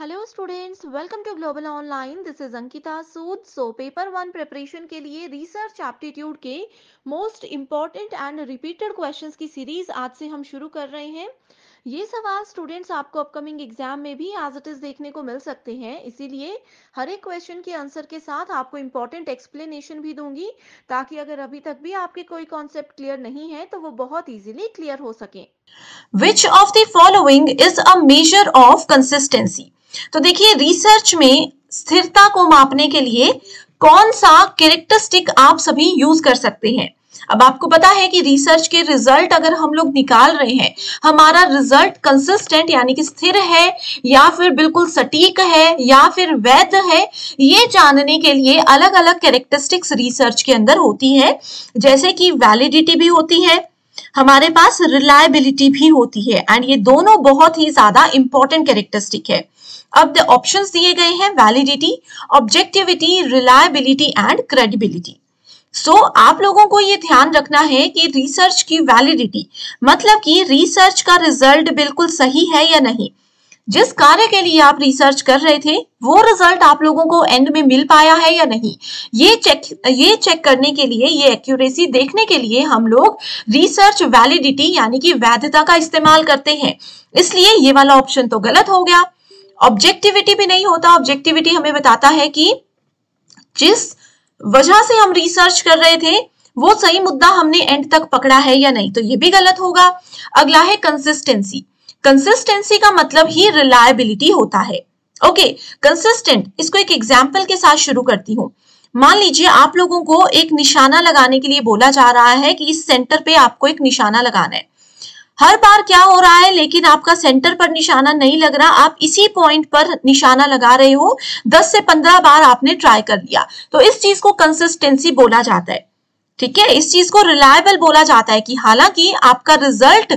Hello students welcome to global online this is Ankita Sood so paper one preparation के लिए research aptitude के most important and repeated questions की series आज से हम शुरू कर रहे हैं ये सवाल स्टूडेंट्स आपको अपकमिंग एग्जाम में भी एज इट इज देखने को मिल सकते हैं इसीलिए हर एक क्वेश्चन के आंसर के साथ आपको इंपॉर्टेंट एक्सप्लेनेशन भी दूंगी ताकि अगर अभी तक भी आपके कोई कॉन्सेप्ट क्लियर नहीं है तो वो बहुत इजीली क्लियर हो सके which of the following is a measure of consistency तो देखिए रिसर्च में स्थिरता को मापने के लिए कौन सा कैरेक्टरिस्टिक आप सभी यूज कर सकते हैं अब आपको पता है कि रिसर्च के रिजल्ट अगर हम लोग निकाल रहे हैं हमारा रिजल्ट कंसिस्टेंट यानी कि स्थिर है या फिर बिल्कुल सटीक है या फिर वैध है ये जानने के लिए अलग अलग कैरेक्टरिस्टिक्स रिसर्च के अंदर होती है जैसे कि वैलिडिटी भी होती है हमारे पास रिलायबिलिटी भी होती है एंड ये दोनों बहुत ही ज्यादा इंपॉर्टेंट कैरेक्टरिस्टिक है अब द ऑप्शंस दिए गए हैं validity objectivity reliability and credibility so so, आप लोगों को ये ध्यान रखना है कि रिसर्च की वैलिडिटी मतलब कि रिसर्च का रिजल्ट बिल्कुल सही है या नहीं जिस कार्य के लिए आप रिसर्च कर रहे थे वो रिजल्ट आप लोगों को एंड में मिल पाया है या नहीं ये चेक ये चेक करने के लिए ये एक्यूरेसी देखने के लिए हम लोग रिसर्च वैलिडिटी यानी कि वैधता का इस्तेमाल करते हैं इसलिए ये वाला ऑप्शन तो गलत हो गया ऑब्जेक्टिविटी भी नहीं होता ऑब्जेक्टिविटी हमें बताता है कि जिस वजह से हम रिसर्च कर रहे थे वो सही मुद्दा हमने एंड तक पकड़ा है या नहीं तो ये भी गलत होगा अगला है कंसिस्टेंसी कंसिस्टेंसी का मतलब ही रिलायबिलिटी होता है ओके कंसिस्टेंट इसको एक एग्जाम्पल के साथ शुरू करती हूँ मान लीजिए आप लोगों को एक निशाना लगाने के लिए बोला जा रहा है कि इस सेंटर पे आपको एक निशाना लगाना है हर बार क्या हो रहा है लेकिन आपका सेंटर पर निशाना नहीं लग रहा आप इसी पॉइंट पर निशाना लगा रहे हो 10 से 15 बार आपने ट्राई कर लिया तो इस चीज को कंसिस्टेंसी बोला जाता है ठीक है इस चीज को रिलायबल बोला जाता है कि हालांकि आपका रिजल्ट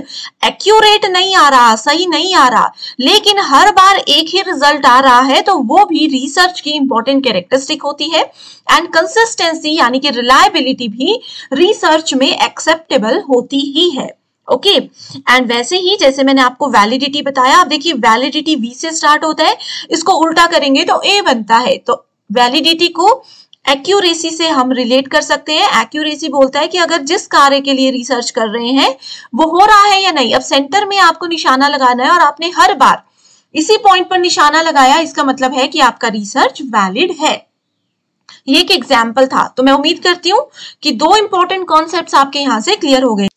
एक्यूरेट नहीं आ रहा सही नहीं आ रहा लेकिन हर बार एक ही रिजल्ट आ रहा है तो वो भी रिसर्च की इंपॉर्टेंट कैरेक्टरिस्टिक होती है एंड कंसिस्टेंसी यानी कि रिलायबिलिटी भी रिसर्च में एक्सेप्टेबल होती ही है ओके okay. एंड वैसे ही जैसे मैंने आपको वैलिडिटी बताया आप देखिए वैलिडिटी वी से स्टार्ट होता है इसको उल्टा करेंगे तो ए बनता है तो वैलिडिटी को एक्यूरेसी से हम रिलेट कर सकते हैं एक्यूरेसी बोलता है कि अगर जिस कार्य के लिए रिसर्च कर रहे हैं वो हो रहा है या नहीं अब सेंटर में आपको निशाना लगाना है और आपने हर बार इसी पॉइंट पर निशाना लगाया इसका मतलब है कि आपका रिसर्च वैलिड है ये एक एग्जाम्पल था तो मैं उम्मीद करती हूँ कि दो इंपॉर्टेंट कॉन्सेप्ट आपके यहाँ से क्लियर हो गए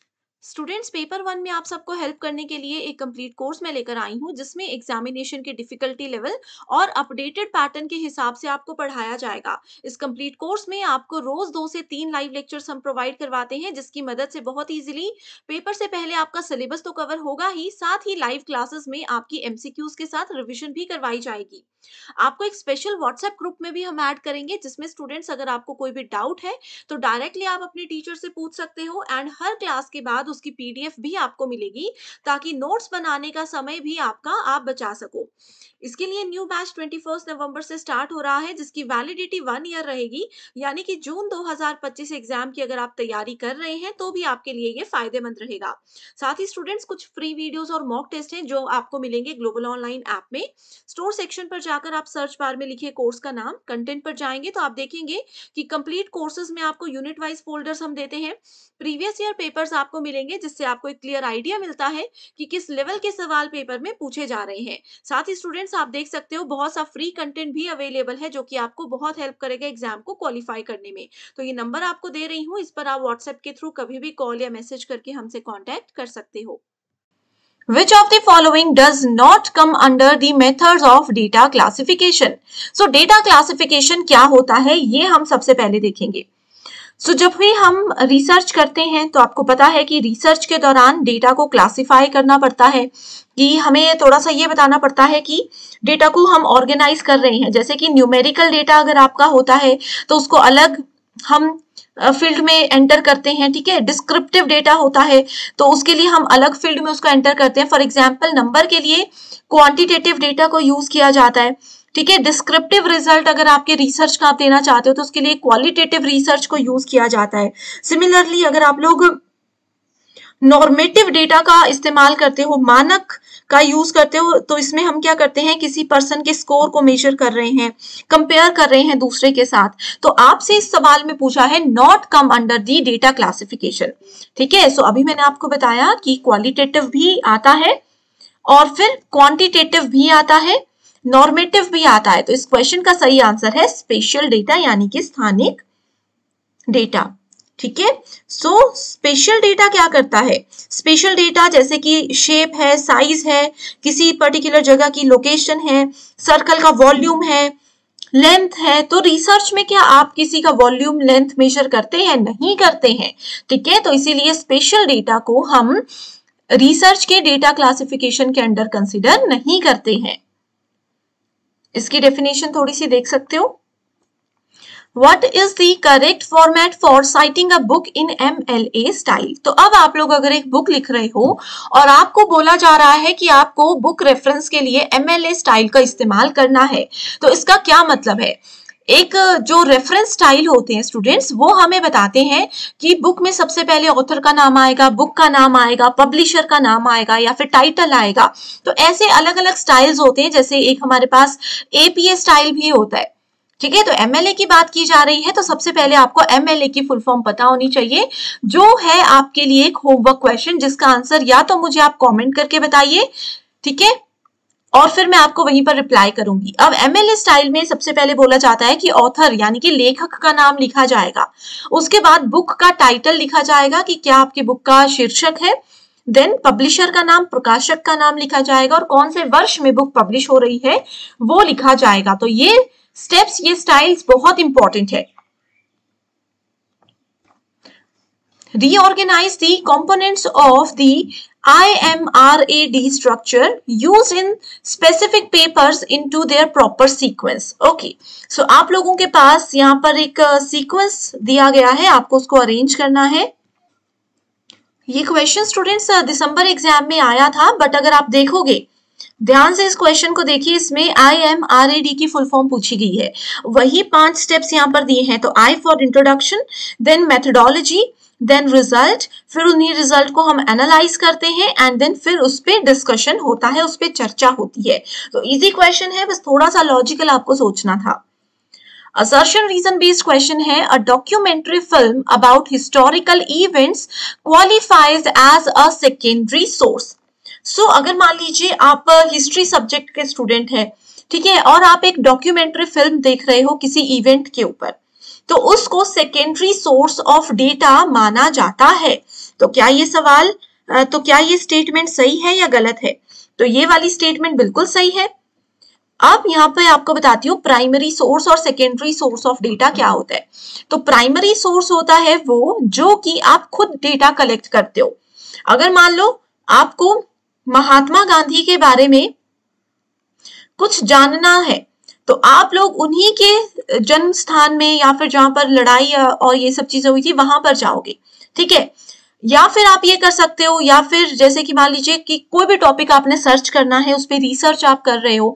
स्टूडेंट्स पेपर वन में आप सबको हेल्प करने के लिए एक कंप्लीट कोर्स मैं लेकर आई हूँ जिसमें एग्जामिनेशन के डिफिकल्टी लेवल और अपडेटेड पैटर्न के हिसाब से आपको पढ़ाया जाएगा इस कंप्लीट कोर्स में आपको रोज दो से तीन लाइव लेक्चर्स हम प्रोवाइड करवाते हैं जिसकी मदद से बहुत ईजिली पेपर से पहले आपका सिलेबस तो कवर होगा ही साथ ही लाइव क्लासेस में आपकी एमसीक्यूज के साथ रिविजन भी करवाई जाएगी आपको एक स्पेशल व्हाट्सएप ग्रुप में भी हम ऐड करेंगे जिसमें स्टूडेंट्स अगर आपको कोई भी डाउट है तो डायरेक्टली आप अपने टीचर से पूछ सकते हो एंड हर क्लास के बाद उसकी पीडीएफ भी आपको मिलेगी ताकि नोट्स बनाने का समय भी आपका आप बचा सको इसके लिए न्यू बैच 21 नवंबर से स्टार्ट हो रहा है जिसकी वैलिडिटी वन ईयर रहेगी यानी कि जून 2025 एग्जाम की अगर आप तैयारी कर रहे हैं तो भी आपके लिए ये फायदेमंद रहेगा साथ ही स्टूडेंट्स कुछ फ्री वीडियोस और मॉक टेस्ट हैं जो आपको मिलेंगे ग्लोबल ऑनलाइन ऐप में स्टोर सेक्शन पर जाकर आप सर्च बार में लिखे कोर्स का नाम कंटेंट पर जाएंगे तो आप देखेंगे कि कंप्लीट कोर्सेज में आपको यूनिट वाइज फोल्डर्स हम देते हैं प्रीवियस ईयर पेपर्स आपको मिलेंगे जिससे आपको एक क्लियर आइडिया मिलता है कि किस लेवल के सवाल पेपर में पूछे जा रहे हैं साथ ही स्टूडेंट्स तो आप देख सकते हो बहुत सा फ्री कंटेंट भी अवेलेबल है जो कि आपको बहुत हेल्प करेगा एग्जाम को क्वालिफाई करने में तो ये नंबर आपको दे रही हूँ इस पर आप व्हाट्सएप के थ्रू कभी भी कॉल या मैसेज करके हमसे कॉन्टेक्ट कर सकते हो Which of the following does not come under the methods of data classification? So data classification क्या होता है ये हम सबसे पहले देखेंगे सो so, जब भी हम रिसर्च करते हैं तो आपको पता है कि रिसर्च के दौरान डेटा को क्लासिफाई करना पड़ता है कि हमें थोड़ा सा ये बताना पड़ता है कि डेटा को हम ऑर्गेनाइज कर रहे हैं जैसे कि न्यूमेरिकल डेटा अगर आपका होता है तो उसको अलग हम फील्ड में एंटर करते हैं ठीक है डिस्क्रिप्टिव डेटा होता है तो उसके लिए हम अलग फील्ड में उसको एंटर करते हैं फॉर एग्जाम्पल नंबर के लिए क्वांटिटेटिव डेटा को यूज किया जाता है ठीक है डिस्क्रिप्टिव रिजल्ट अगर आपके रिसर्च का आप देना चाहते हो तो उसके लिए क्वालिटेटिव रिसर्च को यूज किया जाता है सिमिलरली अगर आप लोग नॉर्मेटिव डेटा का इस्तेमाल करते हो मानक का यूज करते हो तो इसमें हम क्या करते हैं किसी पर्सन के स्कोर को मेजर कर रहे हैं कंपेयर कर रहे हैं दूसरे के साथ तो आपसे इस सवाल में पूछा है not come under the data classification ठीक है सो अभी मैंने आपको बताया कि क्वालिटेटिव भी आता है और फिर क्वांटिटेटिव भी आता है नॉर्मेटिव भी आता है तो इस क्वेश्चन का सही आंसर है स्पेशल डेटा यानी कि स्थानिक डेटा ठीक है सो स्पेशल डेटा क्या करता है स्पेशल डेटा जैसे कि शेप है साइज है किसी पर्टिकुलर जगह की लोकेशन है सर्कल का वॉल्यूम है लेंथ है तो रिसर्च में क्या आप किसी का वॉल्यूम लेंथ मेजर करते हैं नहीं करते हैं ठीक है तो इसीलिए स्पेशल डेटा को हम रिसर्च के डेटा क्लासिफिकेशन के अंडर कंसिडर नहीं करते हैं इसकी डेफिनेशन थोड़ी सी देख सकते हो what is the correct format for citing a book in M L A style तो अब आप लोग अगर एक बुक लिख रहे हो और आपको बोला जा रहा है कि आपको बुक रेफरेंस के लिए एम एल ए स्टाइल का इस्तेमाल करना है तो इसका क्या मतलब है एक जो रेफरेंस स्टाइल होते हैं स्टूडेंट्स वो हमें बताते हैं कि बुक में सबसे पहले ऑथर का नाम आएगा बुक का नाम आएगा पब्लिशर का नाम आएगा या फिर टाइटल आएगा तो ऐसे अलग अलग स्टाइल्स होते हैं जैसे एक हमारे पास एपीए स्टाइल भी होता है ठीक है तो एमएलए की बात की जा रही है तो सबसे पहले आपको एमएलए की फुल फॉर्म पता होनी चाहिए जो है आपके लिए एक होमवर्क क्वेश्चन जिसका आंसर या तो मुझे आप कॉमेंट करके बताइए ठीक है और फिर मैं आपको वहीं पर रिप्लाई करूंगी अब एम स्टाइल में सबसे पहले बोला जाता है कि ऑथर यानी कि लेखक का नाम लिखा जाएगा उसके बाद बुक का टाइटल लिखा जाएगा कि क्या आपकी बुक का शीर्षक है देन पब्लिशर का नाम प्रकाशक का नाम लिखा जाएगा और कौन से वर्ष में बुक पब्लिश हो रही है वो लिखा जाएगा तो ये स्टेप्स ये स्टाइल्स बहुत इंपॉर्टेंट है reorganize the components of the IMRAD structure used in specific papers into their proper sequence. Okay, so आप लोगों के पास यहाँ पर एक सीक्वेंस दिया गया है आपको उसको अरेन्ज करना है ये क्वेश्चन स्टूडेंट्स दिसंबर एग्जाम में आया था बट अगर आप देखोगे ध्यान से इस क्वेश्चन को देखिए इसमें I M R A D की फुल फॉर्म पूछी गई है वही पांच स्टेप्स यहाँ पर दिए हैं तो I for introduction then methodology then result फिर उन्हीं रिजल्ट को हम एनालाइज करते हैं एंड देन फिर उस पर डिस्कशन होता है उस पर चर्चा होती है तो इजी क्वेश्चन है बस थोड़ा सा लॉजिकल आपको सोचना था assertion reason based question है a documentary film about historical events qualifies as a secondary source so so, अगर मान लीजिए आप हिस्ट्री सब्जेक्ट के स्टूडेंट हैं ठीक है और आप एक डॉक्यूमेंट्री फिल्म देख रहे हो किसी इवेंट के ऊपर तो उसको सेकेंडरी सोर्स ऑफ डेटा माना जाता है तो क्या ये सवाल तो क्या ये स्टेटमेंट सही है या गलत है तो ये वाली स्टेटमेंट बिल्कुल सही है अब यहाँ पे आपको बताती हूँ प्राइमरी सोर्स और सेकेंडरी सोर्स ऑफ डेटा क्या होता है तो प्राइमरी सोर्स होता है वो जो कि आप खुद डेटा कलेक्ट करते हो अगर मान लो आपको महात्मा गांधी के बारे में कुछ जानना है तो आप लोग उन्हीं के जन्म स्थान में या फिर जहां पर लड़ाई और ये सब चीजें हुई थी वहां पर जाओगे ठीक है या फिर आप ये कर सकते हो या फिर जैसे कि मान लीजिए कि कोई भी टॉपिक आपने सर्च करना है उस पर रिसर्च आप कर रहे हो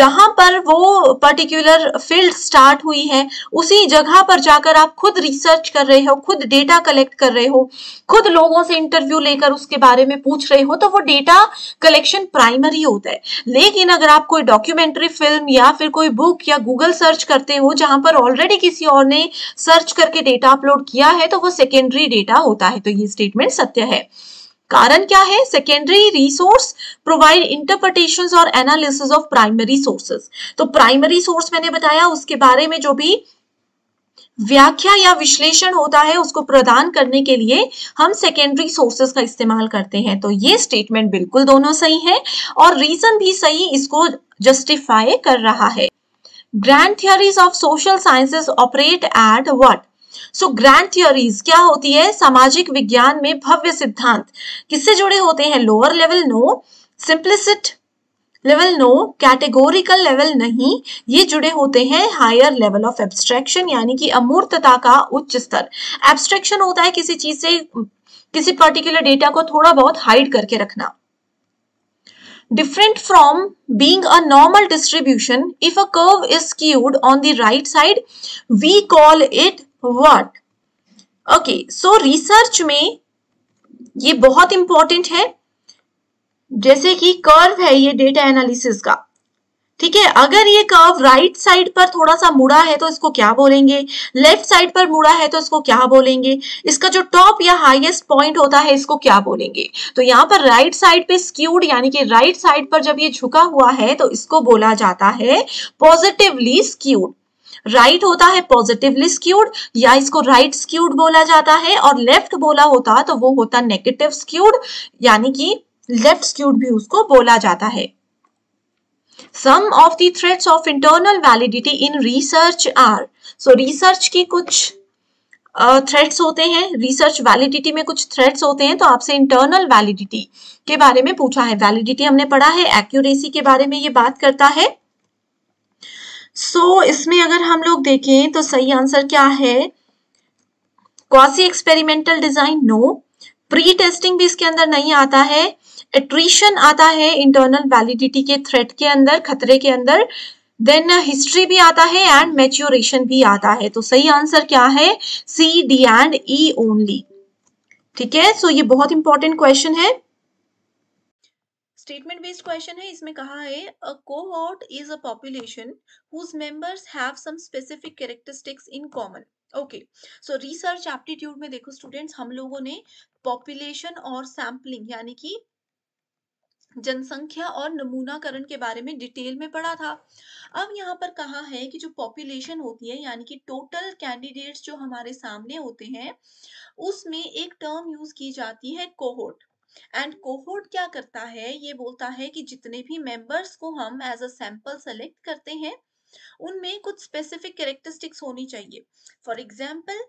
जहां पर वो पर्टिकुलर फील्ड स्टार्ट हुई है उसी जगह पर जाकर आप खुद रिसर्च कर रहे हो खुद डेटा कलेक्ट कर रहे हो खुद लोगों से इंटरव्यू लेकर उसके बारे में पूछ रहे हो तो वो डेटा कलेक्शन प्राइमरी होता है लेकिन अगर आप कोई डॉक्यूमेंट्री फिल्म या फिर कोई बुक या गूगल सर्च करते हो जहां पर ऑलरेडी किसी और ने सर्च करके डेटा अपलोड किया है तो वो सेकेंडरी डेटा होता है तो ये स्टेटमेंट सत्य है कारण क्या है सेकेंडरी रिसोर्स प्रोवाइड इंटरप्रटेशन और एनालिसिस ऑफ प्राइमरी सोर्सेस तो प्राइमरी सोर्स मैंने बताया उसके बारे में जो भी व्याख्या या विश्लेषण होता है उसको प्रदान करने के लिए हम सेकेंडरी सोर्सेस का इस्तेमाल करते हैं तो ये स्टेटमेंट बिल्कुल दोनों सही है और रीजन भी सही इसको जस्टिफाई कर रहा है grand theories of social sciences operate at what so grand theories क्या होती है सामाजिक विज्ञान में भव्य सिद्धांत किससे जुड़े होते हैं lower level no simplicity level no categorical level नहीं ये जुड़े होते हैं हायर लेवल ऑफ एब्स्ट्रैक्शन यानी कि अमूर्तता का उच्च स्तर एब्स्ट्रैक्शन होता है किसी चीज से किसी पर्टिकुलर डेटा को थोड़ा बहुत हाइड करके रखना different from being a normal distribution if a curve is skewed on the right side we call it what okay so research में ये बहुत इंपॉर्टेंट है जैसे कि कर्व है ये डेटा एनालिसिस का ठीक है अगर ये कर्व राइट साइड पर थोड़ा सा मुड़ा है तो इसको क्या बोलेंगे लेफ्ट साइड पर मुड़ा है तो इसको क्या बोलेंगे इसका जो टॉप या हाईएस्ट पॉइंट होता है इसको क्या बोलेंगे तो यहाँ पर राइट साइड पे स्क्यूड यानी कि राइट साइड पर जब ये झुका हुआ है तो इसको बोला जाता है पॉजिटिवली स्क्यूड राइट होता है पॉजिटिवली स्क्यूड या इसको राइट स्क्यूड बोला जाता है और लेफ्ट बोला होता तो वो होता नेगेटिव स्क्यूड यानी कि लेफ्ट स्क्यूड भी उसको बोला जाता है some of the threats of internal validity in research are so research की कुछ थ्रेट्स uh, होते हैं रिसर्च वैलिडिटी में कुछ थ्रेट्स होते हैं तो आपसे इंटरनल वैलिडिटी के बारे में पूछा है वैलिडिटी हमने पढ़ा है एक्यूरेसी के बारे में ये बात करता है सो so, इसमें अगर हम लोग देखें तो सही आंसर क्या है quasi experimental design no pre testing भी इसके अंदर नहीं आता है एट्रीशन आता है इंटरनल वैलिडिटी के थ्रेट के अंदर खतरे के अंदर देन हिस्ट्री uh, भी आता है एंड मेच्योरेशन भी आता है तो सही आंसर क्या है C D and E only ठीक है सो ये बहुत इंपॉर्टेंट क्वेश्चन है स्टेटमेंट बेस्ड क्वेश्चन है इसमें कहा है a cohort is a population whose members have some specific characteristics in common okay so research aptitude में देखो स्टूडेंट्स हम लोगों ने पॉपुलेशन और सैम्पलिंग यानी कि जनसंख्या और नमूनाकरण के बारे में डिटेल में पढ़ा था अब यहाँ पर कहा है कि जो पॉपुलेशन होती है यानी कि टोटल कैंडिडेट्स जो हमारे सामने होते हैं उसमें एक टर्म यूज की जाती है कोहोर्ट एंड कोहोर्ट क्या करता है ये बोलता है कि जितने भी मेंबर्स को हम एज अ सैंपल सेलेक्ट करते हैं उनमें कुछ स्पेसिफिक कैरेक्टरिस्टिक्स होनी चाहिए फॉर एग्जाम्पल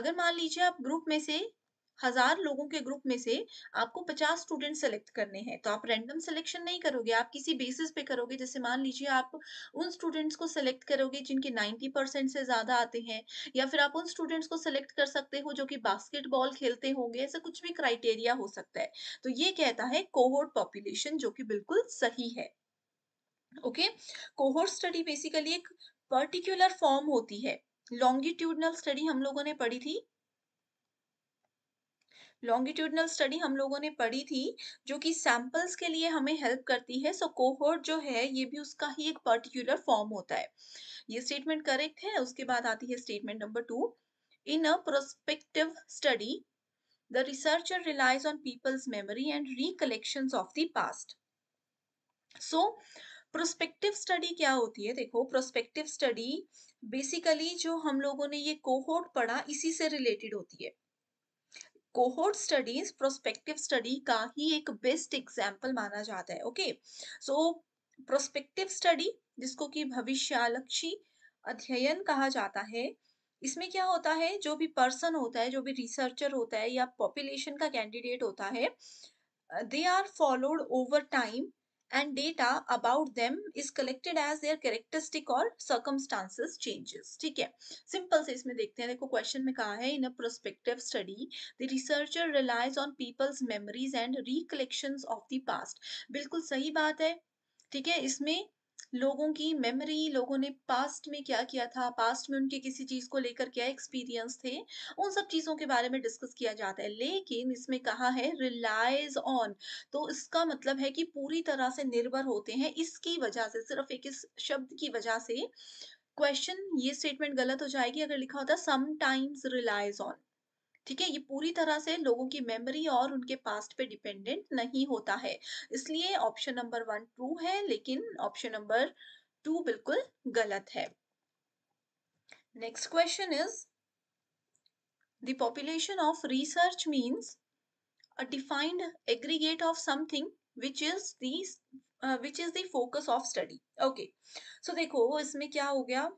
अगर मान लीजिए आप ग्रुप में से हजार लोगों के ग्रुप में से आपको पचास स्टूडेंट सेलेक्ट करने हैं तो आप रैंडम सिलेक्शन नहीं करोगे आप किसी बेसिस पे करोगे जैसे मान लीजिए आप उन स्टूडेंट्स को सेलेक्ट करोगे जिनके नाइनटी परसेंट से ज्यादा आते हैं या फिर आप उन स्टूडेंट्स को सेलेक्ट कर सकते हो जो कि बास्केटबॉल खेलते होंगे ऐसा कुछ भी क्राइटेरिया हो सकता है तो ये कहता है कोहोर्ट पॉपुलेशन जो कि बिल्कुल सही है ओके कोहोर्ट स्टडी बेसिकली एक पर्टिकुलर फॉर्म होती है लॉन्गिट्यूडनल स्टडी हम लोगों ने पढ़ी थी लॉन्गिट्यूडनल स्टडी हम लोगों ने पढ़ी थी जो कि सैम्पल्स के लिए हमें हेल्प करती है सो so, कोहोर्ट जो है ये भी उसका ही एक पर्टिकुलर फॉर्म होता है ये स्टेटमेंट करेक्ट है उसके बाद आती है statement number two in a prospective study the researcher relies on people's memory and recollections ऑफ the past so prospective study क्या होती है देखो प्रोस्पेक्टिव स्टडी बेसिकली जो हम लोगों ने ये कोहोर्ट पढ़ा इसी से रिलेटेड होती है कोहोर्ट स्टडीज प्रोस्पेक्टिव स्टडी का ही एक बेस्ट एग्जाम्पल माना जाता है ओके सो प्रोस्पेक्टिव स्टडी जिसको कि भविष्यालक्षी अध्ययन कहा जाता है इसमें क्या होता है जो भी पर्सन होता है जो भी रिसर्चर होता है या पॉपुलेशन का कैंडिडेट होता है they are followed over time and data about them is collected as their characteristic or circumstances changes ठीक है सिंपल से इसमें देखते हैं देखो क्वेश्चन में कहा है in a prospective study the researcher relies on people's memories and recollections of the past बिल्कुल सही बात है ठीक है इसमें लोगों की मेमोरी लोगों ने पास्ट में क्या किया था पास्ट में उनके किसी चीज़ को लेकर क्या एक्सपीरियंस थे उन सब चीज़ों के बारे में डिस्कस किया जाता है लेकिन इसमें कहा है रिलाइज ऑन तो इसका मतलब है कि पूरी तरह से निर्भर होते हैं इसकी वजह से सिर्फ एक इस शब्द की वजह से क्वेश्चन ये स्टेटमेंट गलत हो जाएगी अगर लिखा होता समटाइम्स रिलाइज ऑन ठीक है ये पूरी तरह से लोगों की मेमोरी और उनके पास्ट पे डिपेंडेंट नहीं होता है इसलिए ऑप्शन नंबर वन ट्रू है लेकिन ऑप्शन नंबर टू बिल्कुल गलत है next question is the population of research means a defined aggregate of something which is the which is uh, is the focus of study देखो इसमें क्या हो गया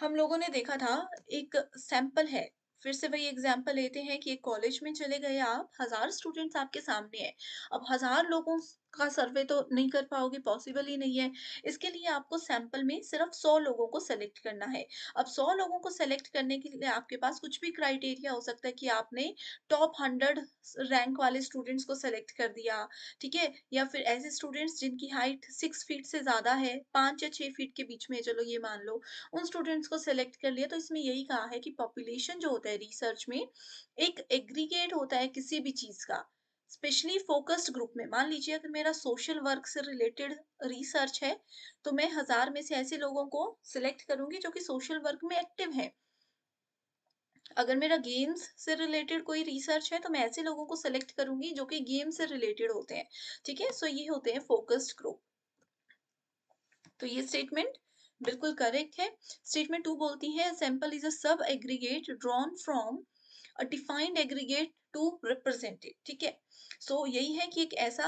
हम लोगों ने देखा था एक सैंपल है फिर से वही एग्जाम्पल लेते हैं कि एक कॉलेज में चले गए आप हज़ार स्टूडेंट्स आपके सामने है अब हज़ार लोगों का सर्वे तो नहीं कर पाओगे पॉसिबल ही नहीं है इसके लिए आपको सैंपल में सिर्फ सौ लोगों को सेलेक्ट करना है अब सौ लोगों को सेलेक्ट करने के लिए आपके पास कुछ भी क्राइटेरिया हो सकता है कि आपने टॉप हंड्रेड रैंक वाले स्टूडेंट्स को सेलेक्ट कर दिया ठीक है या फिर ऐसे स्टूडेंट्स जिनकी हाइट सिक्स फीट से ज़्यादा है पाँच या छः फीट के बीच में चलो ये मान लो उन स्टूडेंट्स को सेलेक्ट कर लिया तो इसमें यही कहा है कि पॉपुलेशन जो होता है रिसर्च में एक एग्रीगेट होता है किसी भी चीज़ का स्पेशली फोकस्ड ग्रुप में मान लीजिए अगर मेरा सोशल वर्क से रिलेटेड रिसर्च है तो मैं हजार में से ऐसे लोगों को सिलेक्ट करूंगी जो कि सोशल वर्क में एक्टिव है अगर मेरा गेम्स से रिलेटेड कोई रिसर्च है तो मैं ऐसे लोगों को सिलेक्ट करूंगी जो कि गेम से रिलेटेड होते हैं ठीक है सो ये होते हैं फोकस्ड ग्रुप तो ये स्टेटमेंट बिल्कुल करेक्ट है स्टेटमेंट टू बोलती है sample is a sub aggregate drawn from a defined aggregate to represented ठीक है सो so, यही है कि एक ऐसा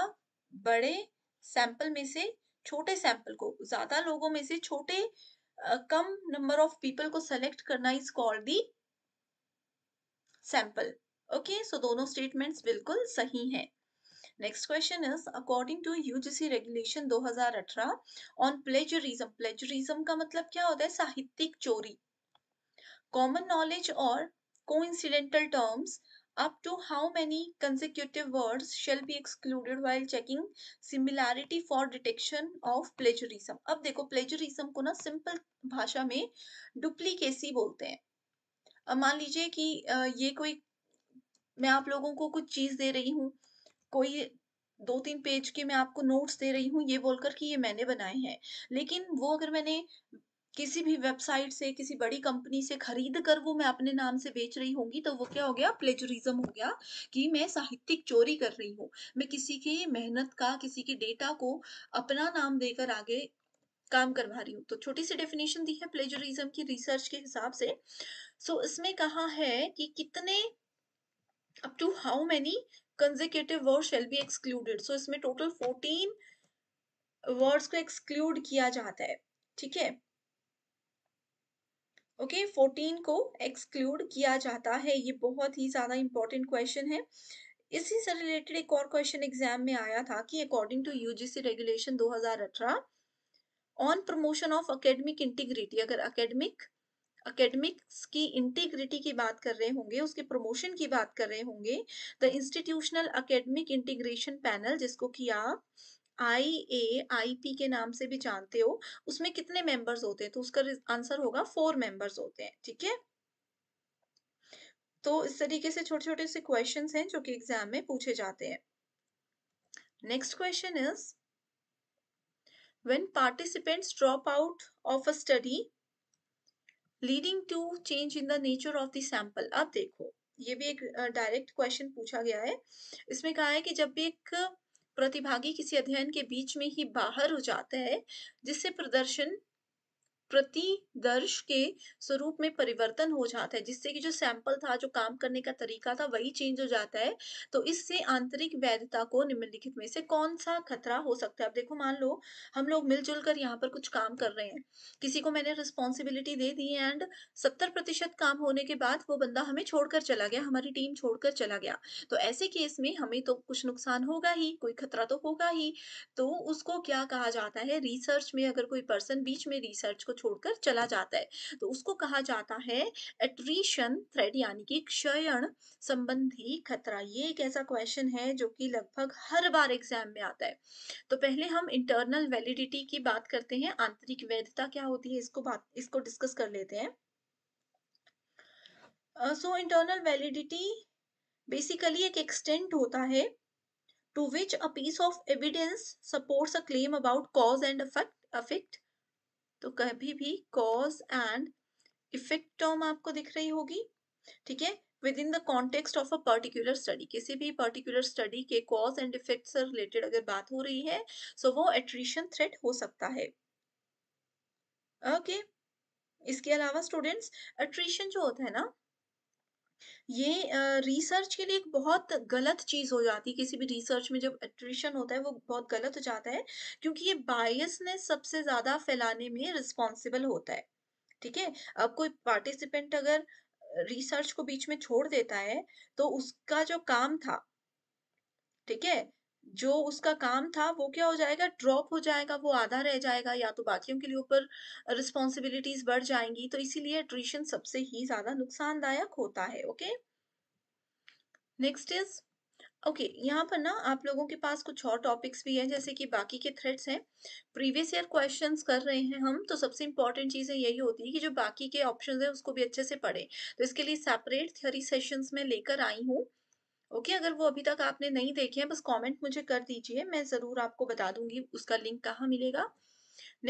बड़े सैंपल में से छोटे सैंपल को ज्यादा लोगों में से छोटे कम नंबर ऑफ पीपल को सेलेक्ट करना is called the sample okay so दोनों स्टेटमेंट्स बिल्कुल सही हैं next question is according to UGC regulation दो हजार अठारह ऑन प्लेजरिज्म प्लेजरिज्म का मतलब क्या होता है साहित्यिक चोरी कॉमन नॉलेज और को terms Up to how many consecutive words shall be excluded while checking similarity for detection of plagiarism? अब देखो plagiarism को ना सिंपल भाषा में डुप्लीकेसी बोलते हैं अब मान लीजिए कि ये कोई मैं आप लोगों को कुछ चीज दे रही हूँ कोई दो तीन पेज के मैं आपको नोट्स दे रही हूँ ये बोलकर कि ये मैंने बनाए हैं लेकिन वो अगर मैंने किसी भी वेबसाइट से किसी बड़ी कंपनी से खरीद कर वो मैं अपने नाम से बेच रही होंगी तो वो क्या हो गया प्लेजरिज्म हो गया कि मैं साहित्यिक चोरी कर रही हूँ मैं किसी की मेहनत का किसी के डेटा को अपना नाम देकर आगे काम करवा रही हूँ तो छोटी सी डेफिनेशन दी है प्लेजरिज्म की रिसर्च के हिसाब से सो so, इसमें कहा है कि कितने up to how many consecutive words shall be excluded so इसमें टोटल फोर्टीन वर्ड्स को एक्सक्लूड किया जाता है ठीक है ओके okay, 14 को एक्सक्लूड किया जाता है ये बहुत ही ज़्यादा इंपॉर्टेंट क्वेश्चन है इसी से रिलेटेड एक और क्वेश्चन एग्जाम में आया था कि according to UGC regulation 2018 on promotion of academic integrity अगर एकेडमिक अकेडमिक्स की इंटीग्रिटी की बात कर रहे होंगे उसके प्रमोशन की बात कर रहे होंगे the institutional academic integration panel जिसको कि आप आई ए आई पी के नाम से भी जानते हो उसमें कितने मेंबर्स होते हैं तो उसका आंसर होगा फोर मेंबर्स होते हैं ठीक है तो इस तरीके से छोटे छोटे से क्वेश्चंस हैं जो कि एग्जाम में पूछे जाते हैं next question is when participants drop out of a study leading to change in the nature of the sample अब देखो ये भी एक डायरेक्ट क्वेश्चन पूछा गया है इसमें कहा है कि जब भी एक प्रतिभागी किसी अध्ययन के बीच में ही बाहर हो जाता है जिससे प्रदर्शन प्रतिदर्श के स्वरूप में परिवर्तन हो जाता है जिससे कि जो सैंपल था जो काम करने का तरीका था वही चेंज हो जाता है तो इससे आंतरिक वैधता को निम्नलिखित में से कौन सा खतरा हो सकता है अब देखो मान लो हम लोग मिलजुल कर यहाँ पर कुछ काम कर रहे हैं किसी को मैंने रिस्पॉन्सिबिलिटी दे दी एंड सत्तर प्रतिशत काम होने के बाद वो बंदा हमें छोड़कर चला गया हमारी टीम छोड़कर चला गया तो ऐसे केस में हमें तो कुछ नुकसान होगा ही कोई खतरा तो होगा ही तो उसको क्या कहा जाता है रिसर्च में अगर कोई पर्सन बीच में रिसर्च को छोड़कर चला जाता है तो उसको कहा जाता है एट्रीशन थ्रेड यानी कि क्षयण संबंधी खतरा ये एक ऐसा क्वेश्चन है जो कि लगभग हर बार एग्जाम में आता है तो पहले हम इंटरनल वैलिडिटी की बात करते हैं आंतरिक वैधता क्या होती है इसको बात इसको डिस्कस कर लेते हैं सो इंटरनल वैलिडिटी बेसिकली एक एक्सटेंट होता है to which a piece of evidence supports a claim about cause and affect affect तो कभी भी कॉज एंड इफेक्ट टर्म आपको दिख रही होगी ठीक है within the context of a particular study किसी भी पर्टिकुलर स्टडी के कॉज एंड इफेक्ट से रिलेटेड अगर बात हो रही है सो so वो एट्रीशन थ्रेट हो सकता है ओके okay. इसके अलावा स्टूडेंट्स एट्रीशन जो होता है ना ये रिसर्च के लिए एक बहुत गलत चीज़ हो जाती है किसी भी रिसर्च में जब एट्रिशन होता है वो बहुत गलत हो जाता है क्योंकि ये बायसनेस सबसे ज़्यादा फैलाने में रिस्पॉन्सिबल होता है ठीक है अब कोई पार्टिसिपेंट अगर रिसर्च को बीच में छोड़ देता है तो उसका जो काम था ठीक है जो उसका काम था वो क्या हो जाएगा ड्रॉप हो जाएगा वो आधा रह जाएगा या तो बाकियों के लिए ऊपर रिस्पॉन्सिबिलिटीज बढ़ जाएंगी तो इसीलिए ट्यूशन सबसे ही ज्यादा नुकसानदायक होता है okay next is okay okay, यहाँ पर ना आप लोगों के पास कुछ और टॉपिक्स भी हैं जैसे कि बाकी के थ्रेड्स हैं प्रीवियस ईयर क्वेश्चंस कर रहे हैं हम तो सबसे इम्पोर्टेंट चीज़ें यही होती है कि जो बाकी के ऑप्शंस हैं उसको भी अच्छे से पढ़ें तो इसके लिए सेपरेट थ्योरी सेशंस में लेकर आई हूँ ओके अगर वो अभी तक आपने नहीं देखे हैं बस कमेंट मुझे कर दीजिए मैं ज़रूर आपको बता दूंगी उसका लिंक कहाँ मिलेगा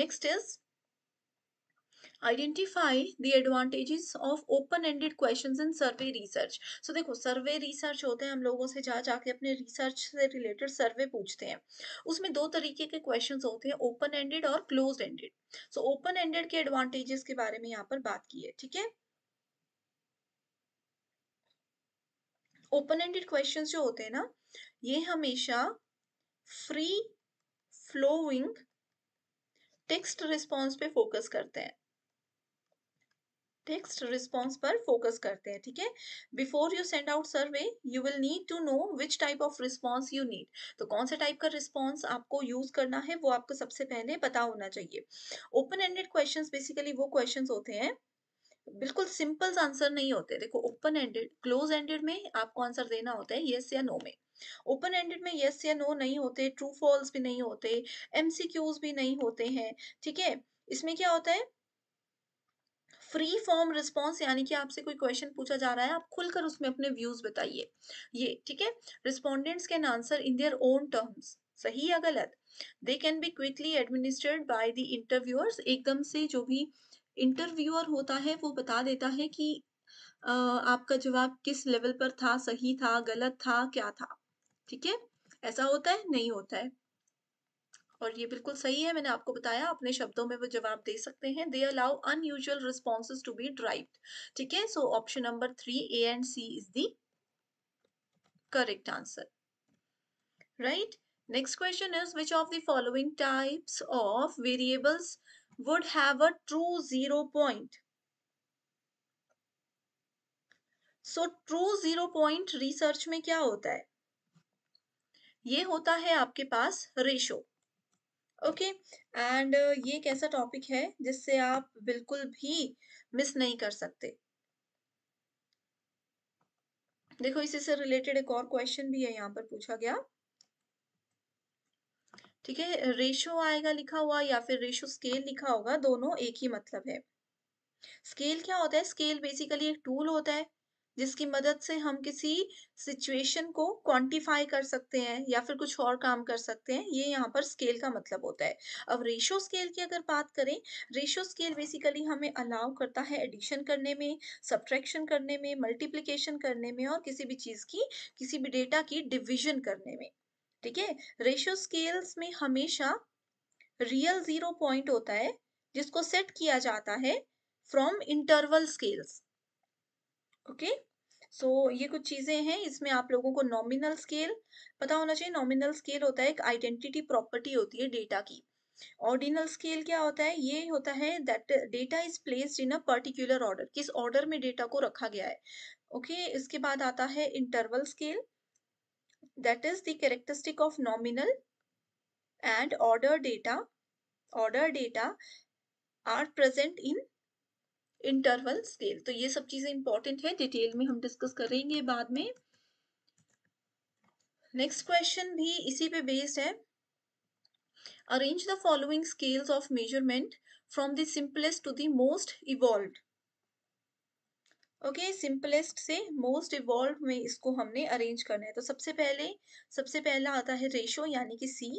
next is identify the advantages of open ended questions in survey research so देखो सर्वे रिसर्च होते हैं हम लोगों से जा जाके अपने रिसर्च से रिलेटेड सर्वे पूछते हैं उसमें दो तरीके के क्वेश्चंस होते हैं ओपन एंडेड और close ended so open ended के एडवांटेजेस के बारे में यहाँ पर बात की है ठीक है ओपन एंडेड क्वेश्चंस जो होते हैं ना ये हमेशा फ्री फ्लोइंग टेक्स्ट रिस्पांस पे फोकस करते हैं टेक्स्ट रिस्पांस पर फोकस करते हैं ठीक है before you send out survey you will need to know which type of response you need तो कौन से टाइप का रिस्पांस आपको यूज करना है वो आपको सबसे पहले पता होना चाहिए ओपन एंडेड क्वेश्चंस बेसिकली वो क्वेश्चंस होते हैं बिल्कुल सिंपल आंसर नहीं होते देखो ओपन एंडेड क्लोज एंडेड में आपको आंसर देना होता है येस या नो में ओपन एंडेड में येस या नो नहीं होते ट्रू फॉल्स भी नहीं होते एमसीक्यूज भी नहीं होते हैं ठीक है इसमें क्या होता है फ्री फॉर्म रिस्पॉन्स यानी कि आपसे कोई क्वेश्चन पूछा जा रहा है आप खुलकर उसमें अपने व्यूज बताइए ये ठीक है respondents can answer in their own terms सही या गलत they can be quickly administered by the interviewers एकदम से जो भी uh, इंटरव्यूअर होता है वो बता देता है कि आपका जवाब किस लेवल पर था सही था गलत था क्या था ठीक है ऐसा होता है नहीं होता है और ये बिल्कुल सही है मैंने आपको बताया अपने शब्दों में वो जवाब दे सकते हैं they allow unusual responses to be derived ठीक है so option number three A and C is the correct answer right next question is which of the following types of variables would have a true zero point. So true zero point research में क्या होता है ये होता है आपके पास ratio okay and ये एक ऐसा टॉपिक है जिससे आप बिल्कुल भी मिस नहीं कर सकते देखो इसी से रिलेटेड एक और क्वेश्चन भी है यहाँ पर पूछा गया ठीक है रेशो आएगा लिखा हुआ या फिर रेशो स्केल लिखा होगा दोनों एक ही मतलब है स्केल क्या होता है स्केल बेसिकली एक टूल होता है जिसकी मदद से हम किसी सिचुएशन को क्वांटिफाई कर सकते हैं या फिर कुछ और काम कर सकते हैं ये यहाँ पर स्केल का मतलब होता है अब रेशो स्केल की अगर बात करें रेशो स्केल बेसिकली हमें अलाउ करता है एडिशन करने में सब्ट्रैक्शन करने में मल्टीप्लिकेशन करने में और किसी भी चीज़ की किसी भी डेटा की डिविजन करने में ठीक है रेशियो स्केल्स में हमेशा रियल जीरो पॉइंट होता है जिसको सेट किया जाता है from interval scales okay so ये कुछ चीजें हैं इसमें आप लोगों को नॉमिनल स्केल पता होना चाहिए नॉमिनल स्केल होता है एक आइडेंटिटी प्रॉपर्टी होती है डेटा की ऑर्डिनल स्केल क्या होता है ये होता है that data is placed in a particular order किस ऑर्डर में डेटा को रखा गया है ओके okay, इसके बाद आता है interval scale that is the characteristic of nominal and order data order data are present in interval scale तो ये सब चीजें इंपॉर्टेंट है डिटेल में हम डिस्कस करेंगे बाद में नेक्स्ट क्वेश्चन भी इसी पे बेस्ड है arrange the following scales of measurement from the simplest to the most evolved okay simplest से मोस्ट इवॉल्व में इसको हमने अरेंज करना है तो सबसे पहले सबसे पहला आता है रेशो यानी कि सी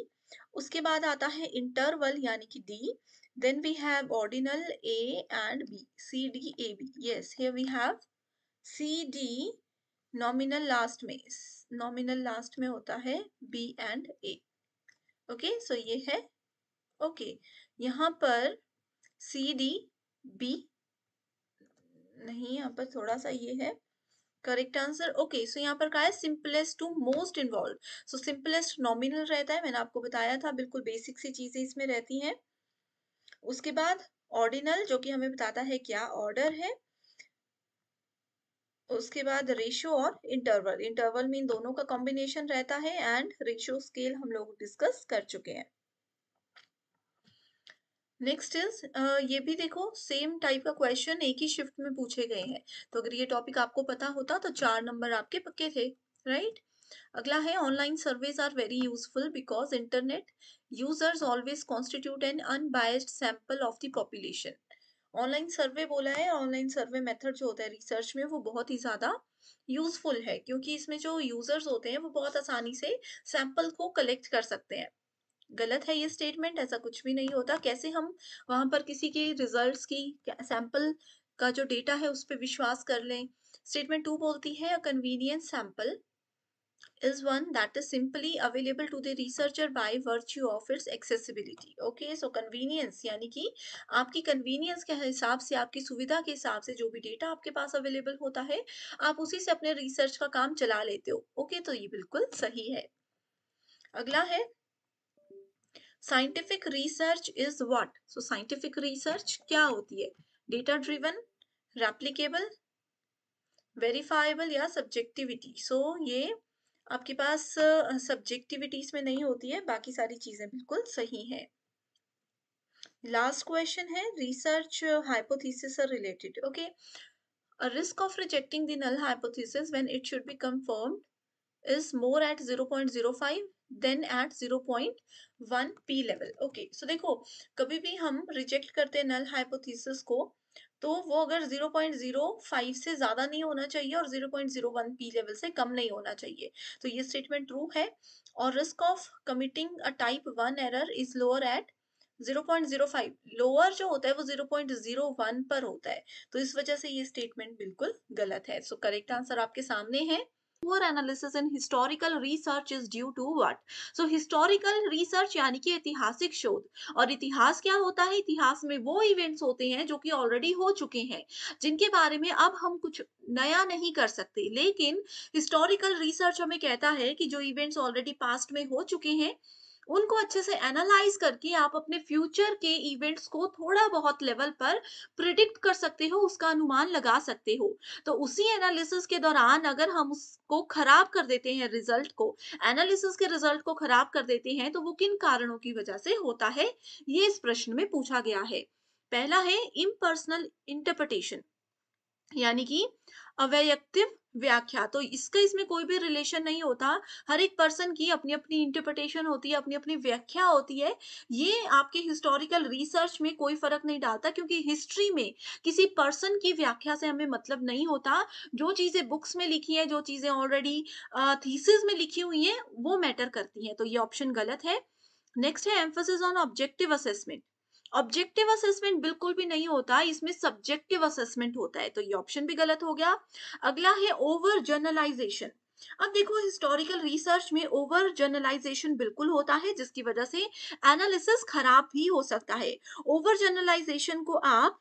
उसके बाद आता है इंटरवल यानी कि D then we have ordinal A and B C D A B yes here we have C D nominal last में नॉमिनल लास्ट में होता है B and A okay so ये है ओके okay, यहाँ पर सी डी बी नहीं यहाँ पर थोड़ा सा ये है करेक्ट आंसर ओके सो यहाँ पर कहा है simplest to most involve so simplest nominal रहता है मैंने आपको बताया था बिल्कुल बेसिक सी चीजें इसमें रहती हैं उसके बाद ऑर्डिनल जो कि हमें बताता है क्या ऑर्डर है उसके बाद रेशियो और इंटरवल इंटरवल में इन दोनों का कॉम्बिनेशन रहता है एंड रेशियो स्केल हम लोग डिस्कस कर चुके हैं नेक्स्ट इज uh, ये भी देखो सेम टाइप का क्वेश्चन एक ही शिफ्ट में पूछे गए हैं तो अगर ये टॉपिक आपको पता होता तो चार नंबर आपके पक्के थे राइट अगला है online surveys are very useful because internet users always constitute an unbiased sample of the population online survey बोला है ऑनलाइन सर्वे मेथड जो होता है रिसर्च में वो बहुत ही ज़्यादा यूजफुल है क्योंकि इसमें जो यूजर्स होते हैं वो बहुत आसानी से सैंपल को कलेक्ट कर सकते हैं गलत है ये स्टेटमेंट ऐसा कुछ भी नहीं होता कैसे हम वहां पर किसी के रिजल्ट्स की सैंपल का जो डेटा है उस पर विश्वास कर लें स्टेटमेंट टू बोलती है a convenience sample is one that is simply available to the researcher by virtue of its accessibility okay so convenience यानी कि आपकी कन्वीनियंस के हिसाब से आपकी सुविधा के हिसाब से जो भी डेटा आपके पास अवेलेबल होता है आप उसी से अपने रिसर्च का काम चला लेते हो ओके okay, तो ये बिल्कुल सही है अगला है scientific research is what so scientific research क्या होती है डेटा ड्रिवन रेप्लीकेबल वेरीफाइबल या सब्जेक्टिविटी सो so, ये आपके पास सब्जेक्टिविटीज uh, में नहीं होती है बाकी सारी चीजें बिल्कुल सही है लास्ट क्वेश्चन है research hypothesis related okay A risk of rejecting the null hypothesis when it should be confirmed is more at 0.05 then at zero point one P level okay so देखो कभी भी हम रिजेक्ट करते हैं नल hypothesis को तो वो अगर 0.05 से ज़्यादा नहीं होना चाहिए और 0.01 पी लेवल से कम नहीं होना चाहिए तो ये स्टेटमेंट ट्रू है और risk of committing a type one error is lower at 0.05 lower जो होता है वो 0.01 पर होता है तो इस वजह से ये स्टेटमेंट बिल्कुल गलत है सो करेक्ट आंसर आपके सामने है poor analysis in historical research is due to what? So historical research यानी कि ऐतिहासिक शोध और इतिहास क्या होता है इतिहास में वो इवेंट्स होते हैं जो कि ऑलरेडी हो चुके हैं जिनके बारे में अब हम कुछ नया नहीं कर सकते लेकिन हिस्टोरिकल रिसर्च हमें कहता है कि जो इवेंट्स ऑलरेडी पास्ट में हो चुके हैं उनको अच्छे से एनालाइज करके आप अपने फ्यूचर के इवेंट्स को थोड़ा बहुत लेवल पर प्रिडिक्ट कर सकते हो उसका अनुमान लगा सकते हो तो उसी एनालिसिस के दौरान अगर हम उसको खराब कर देते हैं रिजल्ट को एनालिसिस के रिजल्ट को खराब कर देते हैं तो वो किन कारणों की वजह से होता है ये इस प्रश्न में पूछा गया है पहला है इम्पर्सनल इंटरप्रिटेशन यानी कि अवैक्तिक व्याख्या तो इसका इसमें कोई भी रिलेशन नहीं होता हर एक पर्सन की अपनी अपनी इंटरप्रिटेशन होती है अपनी अपनी व्याख्या होती है ये आपके हिस्टोरिकल रिसर्च में कोई फर्क नहीं डालता क्योंकि हिस्ट्री में किसी पर्सन की व्याख्या से हमें मतलब नहीं होता जो चीजें बुक्स में लिखी है जो चीजें ऑलरेडी थीसिस में लिखी हुई है वो मैटर करती है तो ये ऑप्शन गलत है नेक्स्ट है emphasis on objective assessment objective assessment बिल्कुल भी नहीं होता इसमें सब्जेक्टिव असेसमेंट होता है तो ये ऑप्शन भी गलत हो गया अगला है ओवर जर्नलाइजेशन अब देखो हिस्टोरिकल रिसर्च में ओवर जर्नलाइजेशन बिल्कुल होता है जिसकी वजह से एनालिसिस खराब भी हो सकता है ओवर जर्नलाइजेशन को आप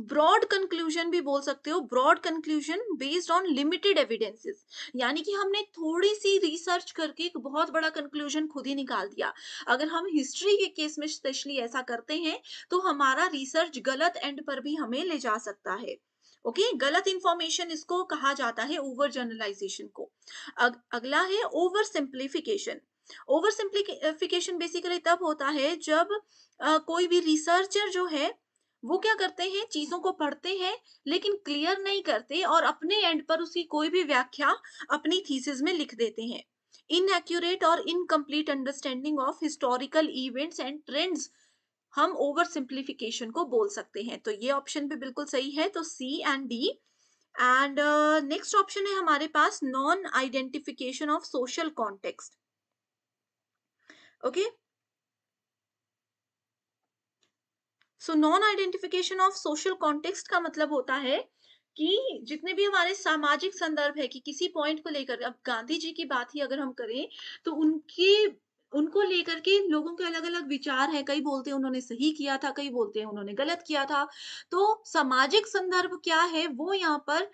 ब्रॉड कंक्लूजन भी बोल सकते हो broad conclusion based on limited evidences यानी कि हमने थोड़ी सी रिसर्च करके एक बहुत बड़ा कंक्लूजन खुद ही निकाल दिया अगर हम हिस्ट्री के केस में स्पेशली ऐसा करते हैं तो हमारा रिसर्च गलत एंड पर भी हमें ले जा सकता है ओके okay? गलत इंफॉर्मेशन इसको कहा जाता है ओवर जर्नलाइजेशन को अग, अगला है over simplification over simplification basically तब होता है जब आ, कोई भी रिसर्चर जो है वो क्या करते हैं चीजों को पढ़ते हैं लेकिन क्लियर नहीं करते और अपने एंड पर उसकी कोई भी व्याख्या अपनी थीसिस में लिख देते हैं इनएक्यूरेट और incomplete understanding of historical events and trends हम ओवर सिंप्लीफिकेशन को बोल सकते हैं तो ये ऑप्शन भी बिल्कुल सही है तो C and D and next option है हमारे पास non identification of social context okay so non identification of social context का मतलब होता है कि जितने भी हमारे सामाजिक संदर्भ है कि किसी पॉइंट को लेकर अब गांधी जी की बात ही अगर हम करें तो उनकी उनको लेकर के लोगों के अलग अलग विचार हैं कई बोलते हैं उन्होंने सही किया था कई बोलते हैं उन्होंने गलत किया था तो सामाजिक संदर्भ क्या है वो यहाँ पर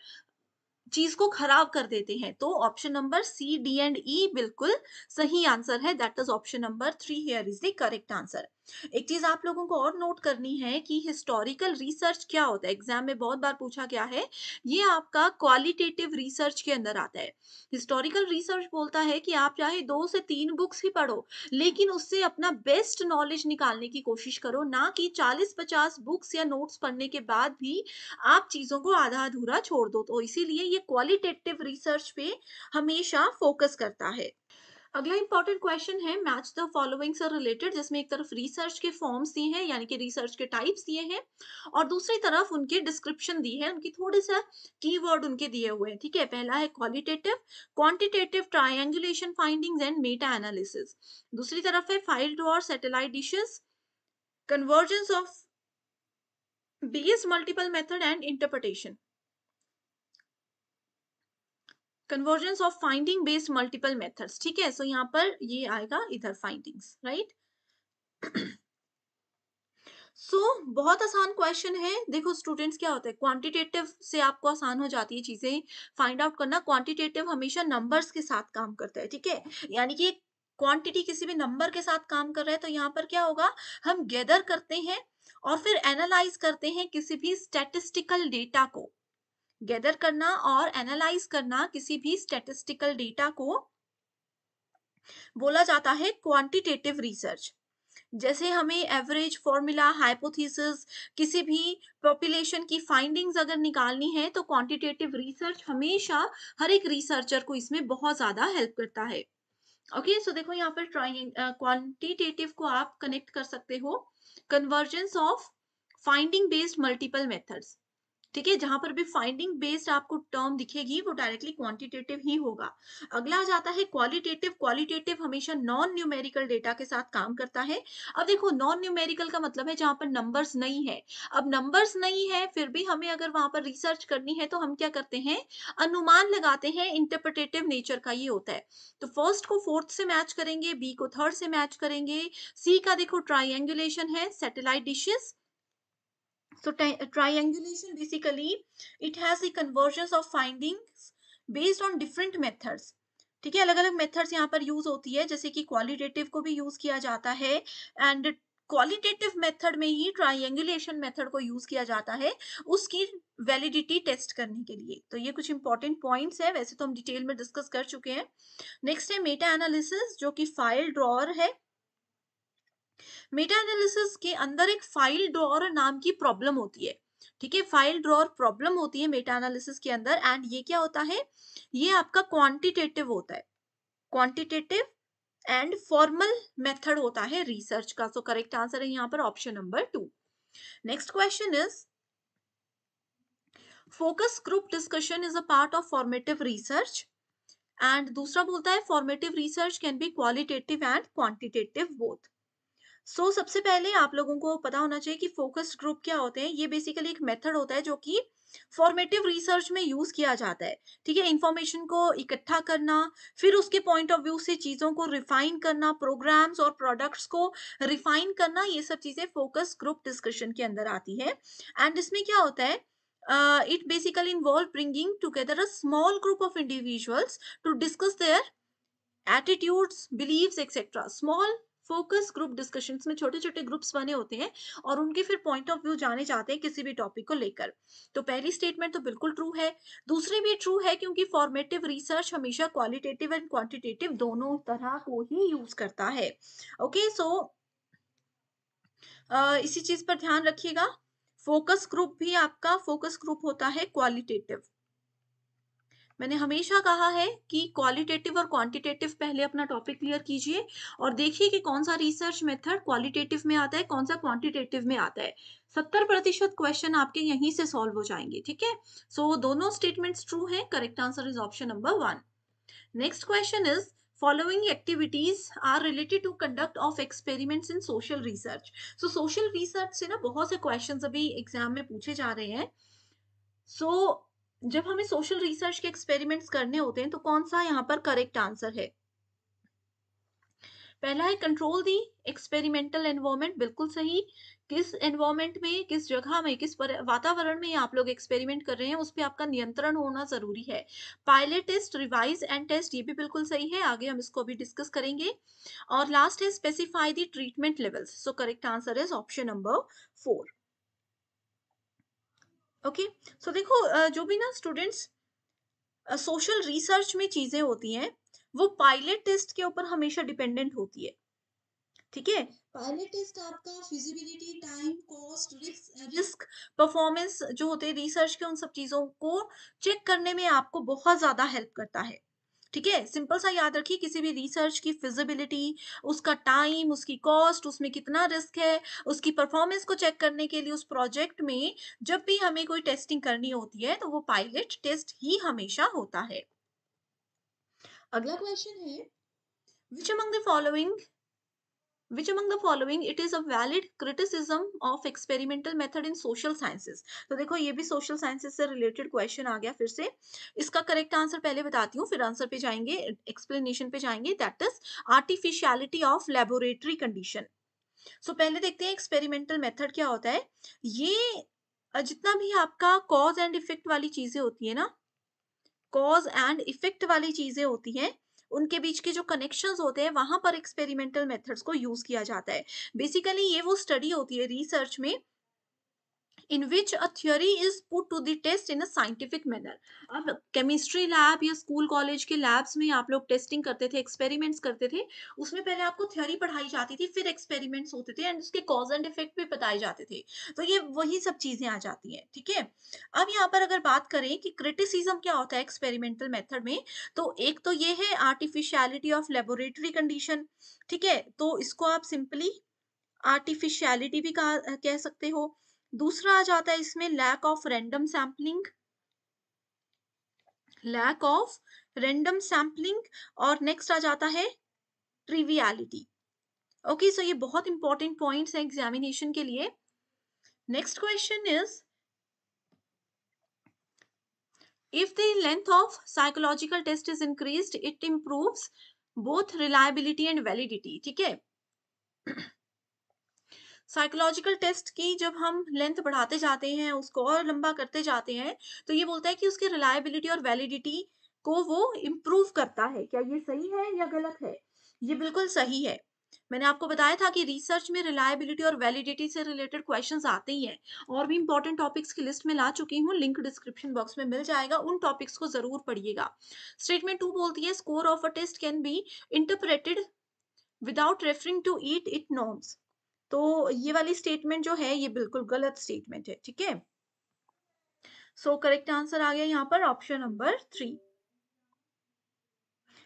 चीज को खराब कर देते हैं तो option number C D and E बिल्कुल सही आंसर है that is option number three here is the correct answer एक चीज आप लोगों को और नोट करनी है कि हिस्टोरिकल रिसर्च क्या होता है एग्जाम में बहुत बार पूछा गया है ये आपका क्वालिटेटिव रिसर्च के अंदर आता है हिस्टोरिकल रिसर्च बोलता है कि आप चाहे दो से तीन बुक्स ही पढ़ो लेकिन उससे अपना बेस्ट नॉलेज निकालने की कोशिश करो ना कि चालीस पचास बुक्स या नोट्स पढ़ने के बाद भी आप चीजों को आधा अधूरा छोड़ दो तो इसीलिए ये क्वालिटेटिव रिसर्च पे हमेशा फोकस करता है अगला इंपॉर्टेंट क्वेश्चन है match the following are related जिसमें एक तरफ रिसर्च के फॉर्म्स दिए हैं यानी कि रिसर्च के टाइप्स दिए हैं और दूसरी तरफ उनके डिस्क्रिप्शन दी है उनकी थोड़े सा कीवर्ड उनके दिए हुए हैं ठीक है पहला है qualitative quantitative triangulation findings and meta analysis दूसरी तरफ है फाइल्ड और satellite dishes convergence of base multiple method and interpretation convergence of finding based multiple methods ठीक है सो so, यहाँ पर ये आएगा इधर फाइंडिंग्स राइट सो so, बहुत आसान क्वेश्चन है देखो स्टूडेंट्स क्या होता है क्वांटिटेटिव से आपको आसान हो जाती है चीजें फाइंड आउट करना क्वांटिटेटिव हमेशा नंबर्स के साथ काम करता है ठीक है यानी कि क्वांटिटी किसी भी नंबर के साथ काम कर रहा है तो यहाँ पर क्या होगा हम गैदर करते हैं और फिर एनालाइज करते हैं किसी भी स्टेटिस्टिकल डेटा को गैदर करना और एनालाइज करना किसी भी स्टेटिस्टिकल डेटा को बोला जाता है क्वांटिटेटिव रिसर्च जैसे हमें एवरेज फॉर्मूला हाइपोथेसिस किसी भी पॉपुलेशन की फाइंडिंग्स अगर निकालनी है तो क्वांटिटेटिव रिसर्च हमेशा हर एक रिसर्चर को इसमें बहुत ज़्यादा हेल्प करता है ओके okay, सो so देखो यहाँ पर ट्राइंग क्वांटिटेटिव को आप कनेक्ट कर सकते हो convergence of finding based multiple methods ठीक है जहां पर भी फाइंडिंग बेस्ड आपको टर्म दिखेगी वो डायरेक्टली क्वांटिटेटिव ही होगा अगला आ जाता है क्वालिटेटिव क्वालिटेटिव हमेशा नॉन न्यूमेरिकल डेटा के साथ काम करता है अब देखो नॉन न्यूमेरिकल का मतलब है जहां पर नंबर्स नहीं है अब नंबर्स नहीं है फिर भी हमें अगर वहां पर रिसर्च करनी है तो हम क्या करते हैं अनुमान लगाते हैं इंटरप्रिटेटिव नेचर का ये होता है तो फर्स्ट को फोर्थ से मैच करेंगे बी को थर्ड से मैच करेंगे सी का देखो ट्राइंगुलेशन है satellite dishes So triangulation basically it has the convergence of findings based on different methods. ठीक है अलग अलग मेथड्स यहाँ पर यूज होती है जैसे कि क्वालिटेटिव को भी यूज किया जाता है एंड क्वालिटेटिव मेथड में ही ट्राइंगुलेशन मेथड को यूज किया जाता है उसकी वैलिडिटी टेस्ट करने के लिए तो ये कुछ इंपॉर्टेंट पॉइंट्स है वैसे तो हम डिटेल में डिस्कस कर चुके हैं नेक्स्ट है मेटा एनालिसिस जो कि फाइल ड्रॉअर है मेटा एनालिसिस के अंदर एक फाइल ड्रॉर नाम की प्रॉब्लम होती है ठीक है फाइल ड्रॉर प्रॉब्लम होती है मेटा एनालिसिस के अंदर एंड ये क्या होता है ये आपका क्वांटिटेटिव होता है क्वांटिटेटिव एंड फॉर्मल मेथड होता है रिसर्च का सो करेक्ट आंसर है यहाँ पर option number two next question is focus group discussion is a part of formative research and दूसरा बोलता है formative research can be qualitative and quantitative both so so, सबसे पहले आप लोगों को पता होना चाहिए कि फोकस ग्रुप क्या होते हैं ये बेसिकली एक मेथड होता है जो कि फॉर्मेटिव रिसर्च में यूज किया जाता है ठीक है इंफॉर्मेशन को इकट्ठा करना फिर उसके पॉइंट ऑफ व्यू से चीजों को रिफाइन करना प्रोग्राम्स और प्रोडक्ट्स को रिफाइन करना ये सब चीजें फोकस ग्रुप डिस्कशन के अंदर आती है एंड इसमें क्या होता है it basically involve bringing together a small group of individuals to discuss their attitudes beliefs etcetera small focus group discussion में छोटे छोटे ग्रुप्स बने होते हैं और उनके फिर पॉइंट ऑफ व्यू जाने जाते हैं किसी भी टॉपिक को लेकर तो पहली स्टेटमेंट तो बिल्कुल ट्रू है दूसरी भी ट्रू है क्योंकि फॉर्मेटिव रिसर्च हमेशा क्वालिटेटिव एंड क्वांटिटेटिव दोनों तरह को ही यूज करता है ओके okay, सो so, इसी चीज पर ध्यान रखिएगा फोकस ग्रुप भी आपका फोकस ग्रुप होता है क्वालिटेटिव मैंने हमेशा कहा है कि क्वालिटेटिव और क्वांटिटेटिव पहले अपना टॉपिक क्लियर कीजिए और देखिए कि कौन सा रिसर्च मेथड क्वालिटेटिव में आता है कौन सा क्वांटिटेटिव में आता है सत्तर प्रतिशत क्वेश्चन आपके यहीं से सॉल्व हो जाएंगे ठीक है सो दोनों स्टेटमेंट्स ट्रू हैं correct answer is option number one next question is following activities are related to conduct of experiments in social research so social research से ना बहुत से क्वेश्चन अभी एग्जाम में पूछे जा रहे हैं सो so जब हमें सोशल रिसर्च के एक्सपेरिमेंट्स करने होते हैं तो कौन सा यहाँ पर करेक्ट आंसर है पहला है कंट्रोल दी एक्सपेरिमेंटल एनवायरमेंट बिल्कुल सही किस एनवायरमेंट में किस जगह में किस वातावरण में आप लोग एक्सपेरिमेंट कर रहे हैं उस पर आपका नियंत्रण होना जरूरी है pilot test revise and test ये भी बिल्कुल सही है आगे हम इसको भी डिस्कस करेंगे और लास्ट है specify the treatment levels so correct answer is option number four okay so देखो जो भी ना स्टूडेंट्स सोशल रिसर्च में चीजें होती हैं वो पायलट टेस्ट के ऊपर हमेशा डिपेंडेंट होती है ठीक है पायलट टेस्ट आपका feasibility time cost risk performance जो होते हैं रिसर्च के उन सब चीजों को चेक करने में आपको बहुत ज्यादा हेल्प करता है ठीक है सिंपल सा याद रखिए किसी भी रिसर्च की फिजिबिलिटी उसका टाइम उसकी कॉस्ट उसमें कितना रिस्क है उसकी परफॉर्मेंस को चेक करने के लिए उस प्रोजेक्ट में जब भी हमें कोई टेस्टिंग करनी होती है तो वो पायलट टेस्ट ही हमेशा होता है अगला क्वेश्चन है which among the following which among the following it is a valid criticism of experimental method in social sciences तो देखो ये भी social sciences से related question आ गया फिर से इसका correct answer पहले बताती हूँ फिर answer पे जाएंगे explanation पे जाएंगे that is artificiality of laboratory condition so, पहले देखते हैं experimental method क्या होता है ये जितना भी आपका cause and effect वाली चीजें होती है ना cause and effect वाली चीजें होती हैं उनके बीच के जो कनेक्शन होते हैं वहां पर एक्सपेरिमेंटल मेथड्स को यूज किया जाता है बेसिकली ये वो स्टडी होती है रिसर्च में in which a theory is put to the test in a scientific manner अब chemistry lab या school college के labs में आप लोग testing करते थे experiments करते थे उसमें पहले आपको theory पढ़ाई जाती थी फिर experiments होते थे and उसके cause and effect भी बताए जाते थे तो ये वही सब चीजें आ जाती है ठीक है अब यहाँ पर अगर बात करें कि क्रिटिसिजम क्या होता है एक्सपेरिमेंटल मेथड में तो एक तो ये है आर्टिफिशियलिटी ऑफ लेबोरेटरी कंडीशन ठीक है तो इसको आप सिंपली आर्टिफिशियलिटी भी कह सकते हो दूसरा आ जाता है इसमें lack of random sampling lack of random sampling और नेक्स्ट आ जाता है ट्रिवियालिटी ओके सो ये बहुत इंपॉर्टेंट पॉइंट्स हैं एग्जामिनेशन के लिए next question is if the length of psychological test is increase it improves both reliability and validity ठीक है साइकोलॉजिकल टेस्ट की जब हम लेंथ बढ़ाते जाते हैं उसको और लंबा करते जाते हैं तो ये बोलता है कि उसके रिलायबिलिटी और वैलिडिटी को वो इम्प्रूव करता है क्या ये सही है या गलत है ये बिल्कुल सही है मैंने आपको बताया था कि रिसर्च में रिलायबिलिटी और वैलिडिटी से रिलेटेड क्वेश्चंस आते ही हैं और भी इंपॉर्टेंट टॉपिक्स की लिस्ट में ला चुकी हूँ लिंक डिस्क्रिप्शन बॉक्स में मिल जाएगा उन टॉपिक्स को जरूर पढ़िएगा स्टेटमेंट टू बोलती है score of a test can be interpreted without referring to it it norms तो ये वाली स्टेटमेंट जो है ये बिल्कुल गलत स्टेटमेंट है ठीक है सो करेक्ट आंसर आ गया यहाँ पर ऑप्शन नंबर थ्री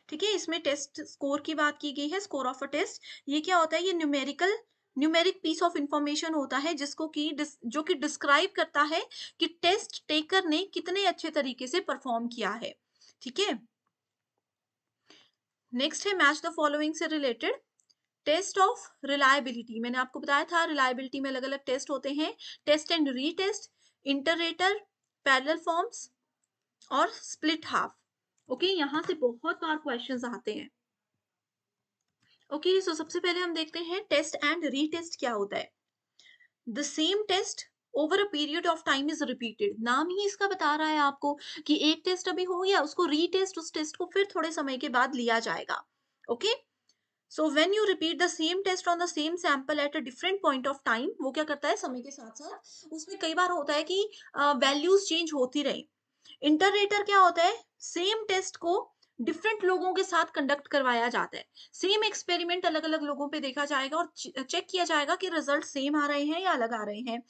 ठीक है इसमें टेस्ट स्कोर की बात की गई है स्कोर ऑफ अ टेस्ट ये क्या होता है ये numerical numeric piece of information होता है जिसको कि जो कि डिस्क्राइब करता है कि टेस्ट टेकर ने कितने अच्छे तरीके से परफॉर्म किया है ठीक है नेक्स्ट है मैच द फॉलोइंग से रिलेटेड टेस्ट ऑफ रिलायबिलिटी मैंने आपको बताया था रिलायबिलिटी में अलग अलग टेस्ट होते हैं test and retest interrater parallel forms और स्प्लिट हाफ ओके यहां से बहुत बार क्वेश्चन आते हैं ओके okay, सो so सबसे पहले हम देखते हैं टेस्ट एंड रीटेस्ट क्या होता है the same test over a period of time is repeated नाम ही इसका बता रहा है आपको कि एक टेस्ट अभी हो गया उसको रीटेस्ट उस टेस्ट को फिर थोड़े समय के बाद लिया जाएगा okay okay? So when you repeat the same test on the same sample at a different point of time वो क्या करता है समय के साथ साथ उसमें कई बार होता है कि वैल्यूज uh, चेंज होती रहे इंटररेटर क्या होता है सेम टेस्ट को डिफरेंट लोगों के साथ कंडक्ट करवाया जाता है सेम एक्सपेरिमेंट अलग अलग लोगों पे देखा जाएगा और चेक किया जाएगा कि रिजल्ट सेम आ रहे हैं या अलग आ रहे हैं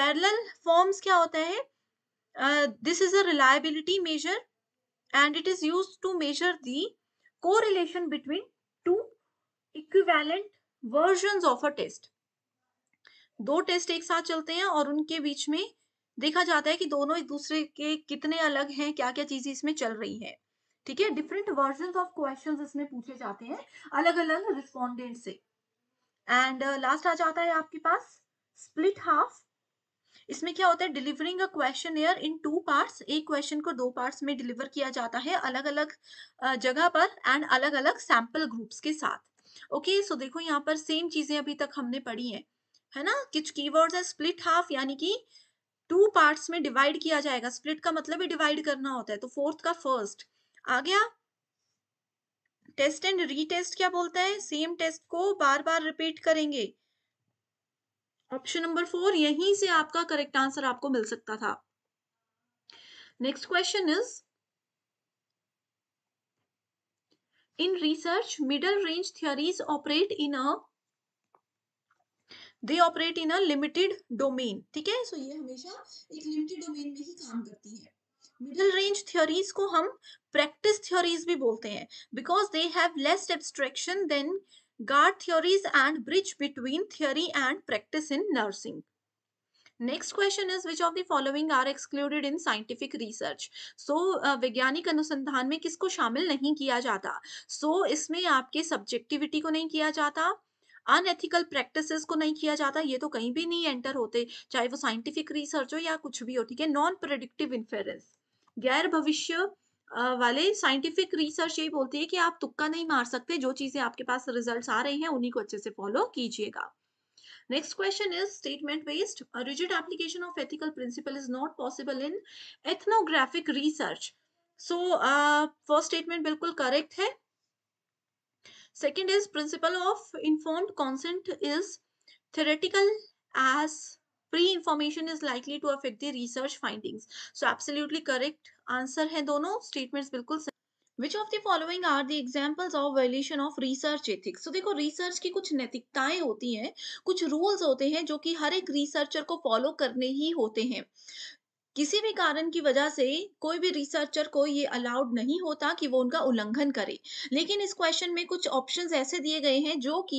पैरेलल फॉर्म्स क्या होता है this is a reliability measure and it is use to measure the correlation between equivalent version of a test दो टेस्ट एक साथ चलते हैं और उनके बीच में देखा जाता है कि दोनों एक दूसरे के कितने अलग हैं क्या क्या चीजें इसमें चल रही हैं ठीक है डिफरेंट वर्जन ऑफ क्वेश्चन इसमें पूछे जाते हैं अलग अलग रिस्पॉन्डेंट से एंड लास्ट uh, आ जाता है आपके पास स्प्लिट हाफ इसमें क्या होता है delivering a questionnaire in two parts एक क्वेश्चन को दो पार्ट्स में डिलीवर किया जाता है अलग अलग uh, जगह पर एंड अलग अलग सैंपल ग्रुप्स के साथ ओके सो देखो यहाँ पर सेम चीजें अभी तक हमने पढ़ी हैं है ना कुछ कीवर्ड्स है स्प्लिट हाफ यानी कि टू पार्ट्स में डिवाइड किया जाएगा स्प्लिट का मतलब ही डिवाइड करना होता है तो फोर्थ का फर्स्ट आ गया टेस्ट एंड रीटेस्ट क्या बोलता है सेम टेस्ट को बार बार रिपीट करेंगे ऑप्शन नंबर फोर यहीं से आपका करेक्ट आंसर आपको मिल सकता था next question is in research middle range theories operate in a they operate in a limited domain ठीक है सो ये हमेशा एक लिमिटेड डोमेन में ही काम करती है मिडिल रेंज थ्योरीज को हम प्रैक्टिस थ्योरीज भी बोलते हैं because they have less abstraction than grand theories and bridge between theory and practice in nursing next question is which of the following are excluded in scientific research so वैज्ञानिक अनुसंधान में किसको शामिल नहीं किया जाता सो so, इसमें आपके सब्जेक्टिविटी को नहीं किया जाता अनएथिकल प्रैक्टिसेस को नहीं किया जाता ये तो कहीं भी नहीं एंटर होते चाहे वो साइंटिफिक रिसर्च हो या कुछ भी हो ठीक है नॉन प्रोडिक्टिव इन्फेरेंस गैर भविष्य वाले साइंटिफिक रिसर्च यही बोलती है कि आप तुक्का नहीं मार सकते जो चीजें आपके पास रिजल्ट्स आ रहे हैं उन्हीं को अच्छे से फॉलो कीजिएगा Next question is statement based. A rigid application of ethical principle is not possible in ethnographic research. So, uh, first statement बिल्कुल correct Second is principle of informed consent is theoretical as pre-information is likely to affect the research findings. So, absolutely correct answer है दोनों statements correct. Which of the following are the examples of violation of research ethics तो देखो research की कुछ नैतिकताएं होती हैं कुछ rules होते हैं जो कि हर एक रिसर्चर को फॉलो करने ही होते हैं किसी भी कारण की वजह से कोई भी रिसर्चर को ये अलाउड नहीं होता कि वो उनका उल्लंघन करे लेकिन इस क्वेश्चन में कुछ ऑप्शंस ऐसे दिए गए हैं जो कि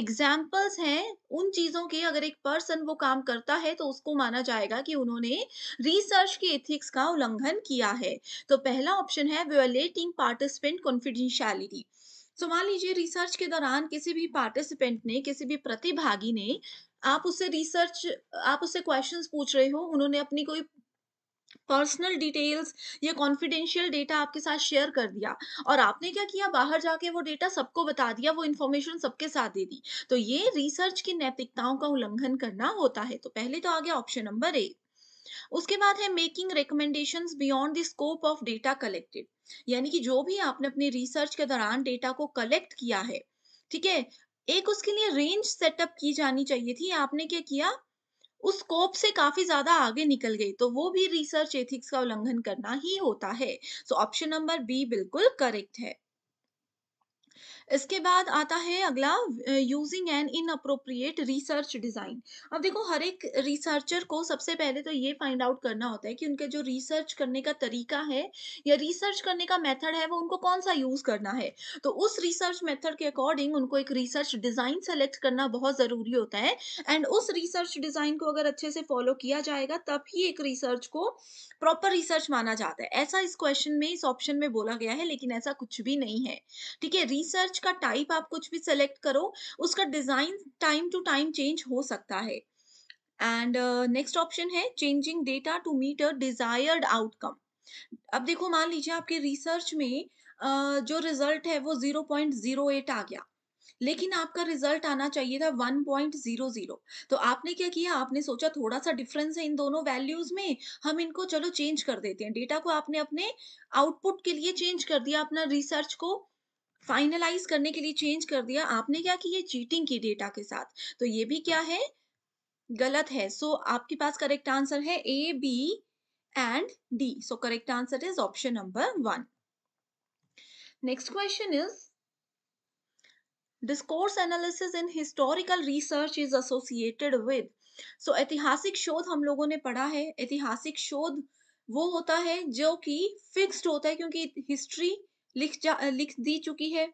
एग्जाम्पल्स हैं उन चीज़ों के अगर एक पर्सन वो काम करता है तो उसको माना जाएगा कि उन्होंने रिसर्च के एथिक्स का उल्लंघन किया है तो पहला ऑप्शन है वेलेटिंग पार्टिसिपेंट कॉन्फिडेंशियलिटी सो मान लीजिए रिसर्च के दौरान किसी भी पार्टिसिपेंट ने किसी भी प्रतिभागी ने आप उससे रिसर्च आप उससे क्वेश्चंस पूछ रहे हो उन्होंने अपनी कोई पर्सनल डिटेल्स ये कॉन्फिडेंशियल डेटा आपके साथ शेयर कर दिया और आपने क्या किया बाहर जाके वो डेटा सबको बता दिया वो इन्फॉर्मेशन सबके साथ दे दी तो ये रिसर्च की नैतिकताओं का उल्लंघन करना होता है तो पहले तो आ गया ऑप्शन नंबर ए उसके बाद है making recommendations beyond the scope of data collected यानी कि जो भी आपने अपने रिसर्च के दौरान डेटा को कलेक्ट किया है ठीक है एक उसके लिए रेंज सेटअप की जानी चाहिए थी आपने क्या किया उस स्कोप से काफी ज्यादा आगे निकल गई तो वो भी रिसर्च एथिक्स का उल्लंघन करना ही होता है सो ऑप्शन नंबर बी बिल्कुल करेक्ट है इसके बाद आता है अगला using an inappropriate research design अब देखो हर एक रिसर्चर को सबसे पहले तो ये फाइंड आउट करना होता है कि उनके जो रिसर्च करने का तरीका है या रिसर्च करने का मेथड है वो उनको कौन सा यूज़ करना है तो उस रिसर्च मेथड के अकॉर्डिंग उनको एक रिसर्च डिज़ाइन सेलेक्ट करना बहुत ज़रूरी होता है एंड उस रिसर्च डिज़ाइन को अगर अच्छे से फॉलो किया जाएगा तब ही एक रिसर्च को प्रॉपर रिसर्च माना जाता है ऐसा इस क्वेश्चन में इस ऑप्शन में बोला गया है लेकिन ऐसा कुछ भी नहीं है ठीक है रिसर्च सर्च का टाइप आप कुछ भी सेलेक्ट करो उसका design time to time change हो सकता है एंड नेक्स्ट ऑप्शन है changing data to meet a desired outcome अब देखो मान लीजिए आपके रिसर्च में uh, जो रिजल्ट है वो 0.08 आ गया लेकिन आपका रिजल्ट आना चाहिए था 1.00 तो आपने क्या किया आपने सोचा थोड़ा सा डिफरेंस है इन दोनों वैल्यूज में हम इनको चलो चेंज कर देते हैं डेटा को आपने अपने आउटपुट के लिए चेंज कर दिया अपना रिसर्च को फाइनलाइज करने के लिए चेंज कर दिया आपने क्या कि ये चीटिंग की डेटा के साथ तो ये भी क्या है गलत है सो so, आपके पास करेक्ट आंसर है A B and D so correct answer is option number one next question is discourse analysis in historical research is associated with so ऐतिहासिक शोध हम लोगों ने पढ़ा है ऐतिहासिक शोध वो होता है जो कि फिक्स्ड होता है क्योंकि हिस्ट्री लिख जा लिख दी चुकी है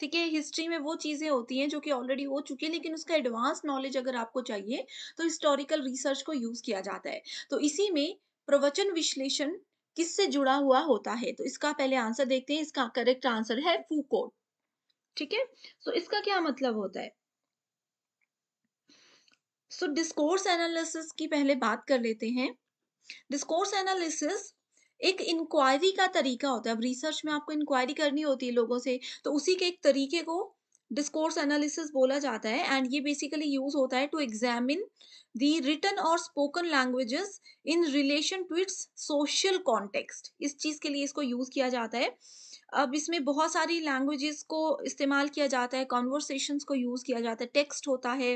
ठीक है हिस्ट्री में वो चीज़ें होती हैं जो कि ऑलरेडी हो चुकी है लेकिन उसका एडवांस नॉलेज अगर आपको चाहिए तो हिस्टोरिकल रिसर्च को यूज़ किया जाता है तो इसी में प्रवचन विश्लेषण किससे जुड़ा हुआ होता है तो इसका पहले आंसर देखते हैं इसका करेक्ट आंसर है फूकोट ठीक है सो तो इसका क्या मतलब होता है सो डिस्कोर्स एनालिसिस की पहले बात कर लेते हैं डिस्कोर्स एनालिसिस एक इंक्वायरी का तरीका होता है अब रिसर्च में आपको इंक्वायरी करनी होती है लोगों से तो उसी के एक तरीके को डिस्कोर्स एनालिसिस बोला जाता है एंड ये बेसिकली यूज होता है टू एग्जामिन दी रिटर्न और spoken languages in relation to its social context इस चीज के लिए इसको यूज किया जाता है अब इसमें बहुत सारी लैंग्वेजेस को इस्तेमाल किया जाता है कॉन्वर्सेशंस को यूज़ किया जाता है टेक्स्ट होता है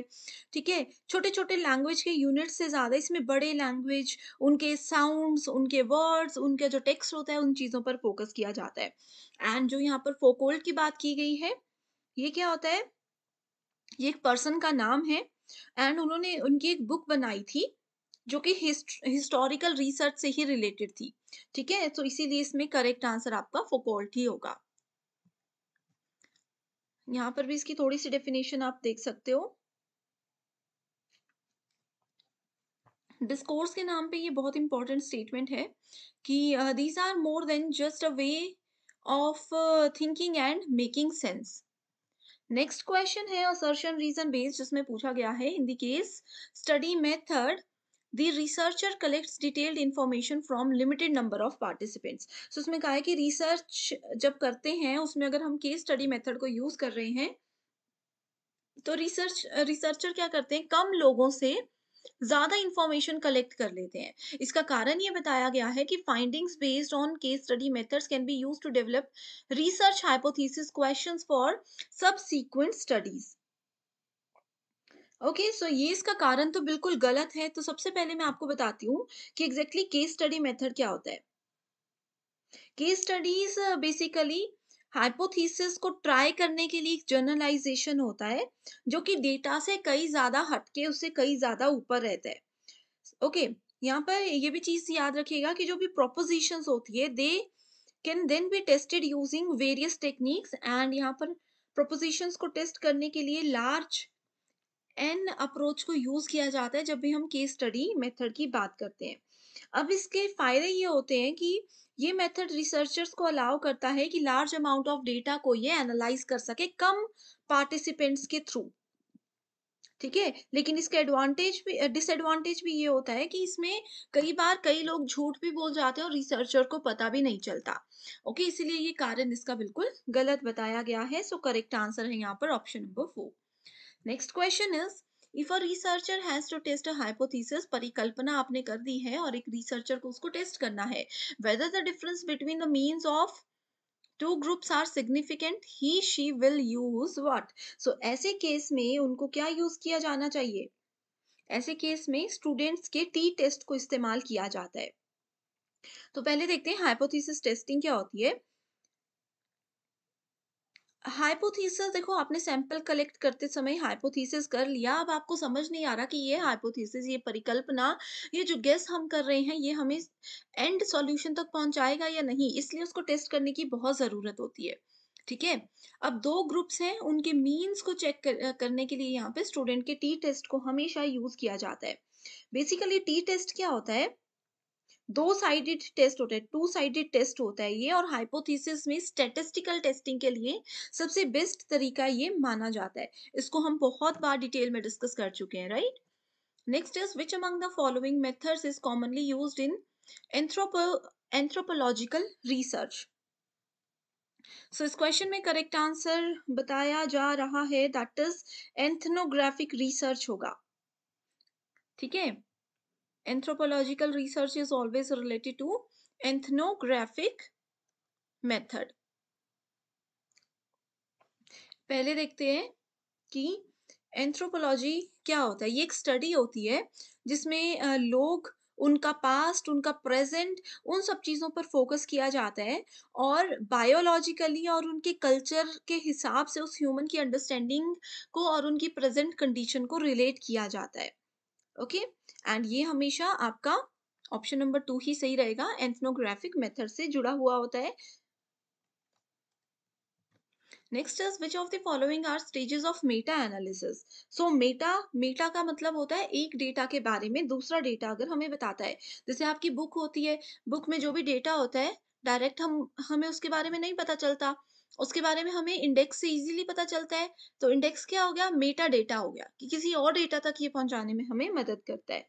ठीक है छोटे छोटे लैंग्वेज के यूनिट से ज़्यादा इसमें बड़े लैंग्वेज उनके साउंड्स उनके वर्ड्स उनके जो टेक्स्ट होता है उन चीज़ों पर फोकस किया जाता है एंड जो यहाँ पर फोकोल्ड की बात की गई है ये क्या होता है ये एक पर्सन का नाम है एंड उन्होंने उनकी एक बुक बनाई थी जो कि हिस्टोरिकल रिसर्च से ही रिलेटेड थी ठीक है तो इसीलिए इसमें करेक्ट आंसर आपका फोकोल्ट ही होगा यहाँ पर भी इसकी थोड़ी सी डेफिनेशन आप देख सकते हो डिस्कोर्स के नाम पे ये बहुत इंपॉर्टेंट स्टेटमेंट है कि these are more than just a way of thinking and making sense next question है असर्शन रीजन बेस्ड जिसमें पूछा गया है in the case study method the researcher collects detailed information from limited number of participants so उसमें कहा है कि research जब करते हैं उसमें अगर हम केस स्टडी मेथड को यूज कर रहे हैं तो रिसर्च रिसर्चर क्या करते हैं कम लोगों से ज्यादा इंफॉर्मेशन कलेक्ट कर लेते हैं इसका कारण ये बताया गया है कि findings based on case study methods can be use to develop research hypothesis questions for subsequent studies okay okay, so so ये इसका कारण तो बिल्कुल गलत है तो सबसे पहले मैं आपको बताती हूँ कि एग्जैक्टली केस स्टडी मेथड क्या होता है केस स्टडीज बेसिकली हाइपोथीसिस को ट्राई करने के लिए एक जर्नलाइजेशन होता है जो कि डेटा से कई ज्यादा हटके उससे कई ज्यादा ऊपर रहता है ओके okay, यहाँ पर ये भी चीज याद रखिएगा कि जो भी प्रोपोजिशन होती है they can then be tested using various techniques and यहाँ पर प्रोपोजिशन को टेस्ट करने के लिए लार्ज एन अप्रोच को यूज़ किया जाता है जब भी हम केस स्टडी मेथड की बात करते हैं अब इसके फ़ायदे ये होते हैं कि ये मेथड रिसर्चर्स को अलाउ करता है कि लार्ज अमाउंट ऑफ डेटा को ये एनालाइज कर सके कम पार्टिसिपेंट्स के थ्रू ठीक है लेकिन इसके एडवांटेज भी डिसएडवांटेज भी ये होता है कि इसमें कई बार कई लोग झूठ भी बोल जाते हैं और रिसर्चर को पता भी नहीं चलता ओके इसीलिए ये कारण इसका बिल्कुल गलत बताया गया है सो करेक्ट आंसर है यहाँ पर option number four next question is if a researcher has to test a hypothesis परिकल्पना आपने कर दी है और एक रिसर्चर को उसको टेस्ट करना है whether the difference between the means of two groups are significant he she will use what so ऐसे केस में उनको क्या यूज किया जाना चाहिए ऐसे केस में स्टूडेंट्स के टी टेस्ट को इस्तेमाल किया जाता है तो पहले देखते हैं हाइपोथेसिस टेस्टिंग क्या होती है हाइपोथीसिस देखो आपने सैंपल कलेक्ट करते समय हाइपोथीसिस कर लिया अब आपको समझ नहीं आ रहा कि ये हाइपोथीसिस ये परिकल्पना ये जो गेस हम कर रहे हैं ये हमें एंड सॉल्यूशन तक पहुंचाएगा या नहीं इसलिए उसको टेस्ट करने की बहुत ज़रूरत होती है ठीक है अब दो ग्रुप्स हैं उनके मीन्स को चेक कर, करने के लिए यहाँ पे स्टूडेंट के टी टेस्ट को हमेशा यूज़ किया जाता है बेसिकली टी टेस्ट क्या होता है दो साइडेड टेस्ट होता है टू साइडेड टेस्ट होता है ये और हाइपोथीसिस में स्टेटिस्टिकल टेस्टिंग के लिए सबसे बेस्ट तरीका ये माना जाता है इसको हम बहुत बार डिटेल में डिस्कस कर चुके हैं right next is which among the following methods is commonly use in anthropological research so इस क्वेश्चन में करेक्ट आंसर बताया जा रहा है दैट इज एंथनोग्राफिक रिसर्च होगा ठीक है anthropological research is always related to ethnographic method पहले देखते हैं कि एंथ्रोपोलॉजी क्या होता है ये एक स्टडी होती है जिसमें लोग उनका पास्ट उनका प्रेजेंट उन सब चीज़ों पर फोकस किया जाता है और बायोलॉजिकली और उनके कल्चर के हिसाब से उस ह्यूमन की अंडरस्टैंडिंग को और उनकी प्रेजेंट कंडीशन को रिलेट किया जाता है ओके okay? एंड ये हमेशा आपका ऑप्शन नंबर टू ही सही रहेगा एंथनोग्राफिक मेथड से जुड़ा हुआ होता है next is which of the following are stages of meta analysis so meta meta का मतलब होता है एक डेटा के बारे में दूसरा डेटा अगर हमें बताता है जैसे आपकी बुक होती है बुक में जो भी डेटा होता है डायरेक्ट हम हमें उसके बारे में नहीं पता चलता उसके बारे में हमें इंडेक्स से इजीली पता चलता है तो इंडेक्स क्या हो गया मेटा डेटा हो गया कि किसी और डेटा तक ये पहुंचाने में हमें मदद करता है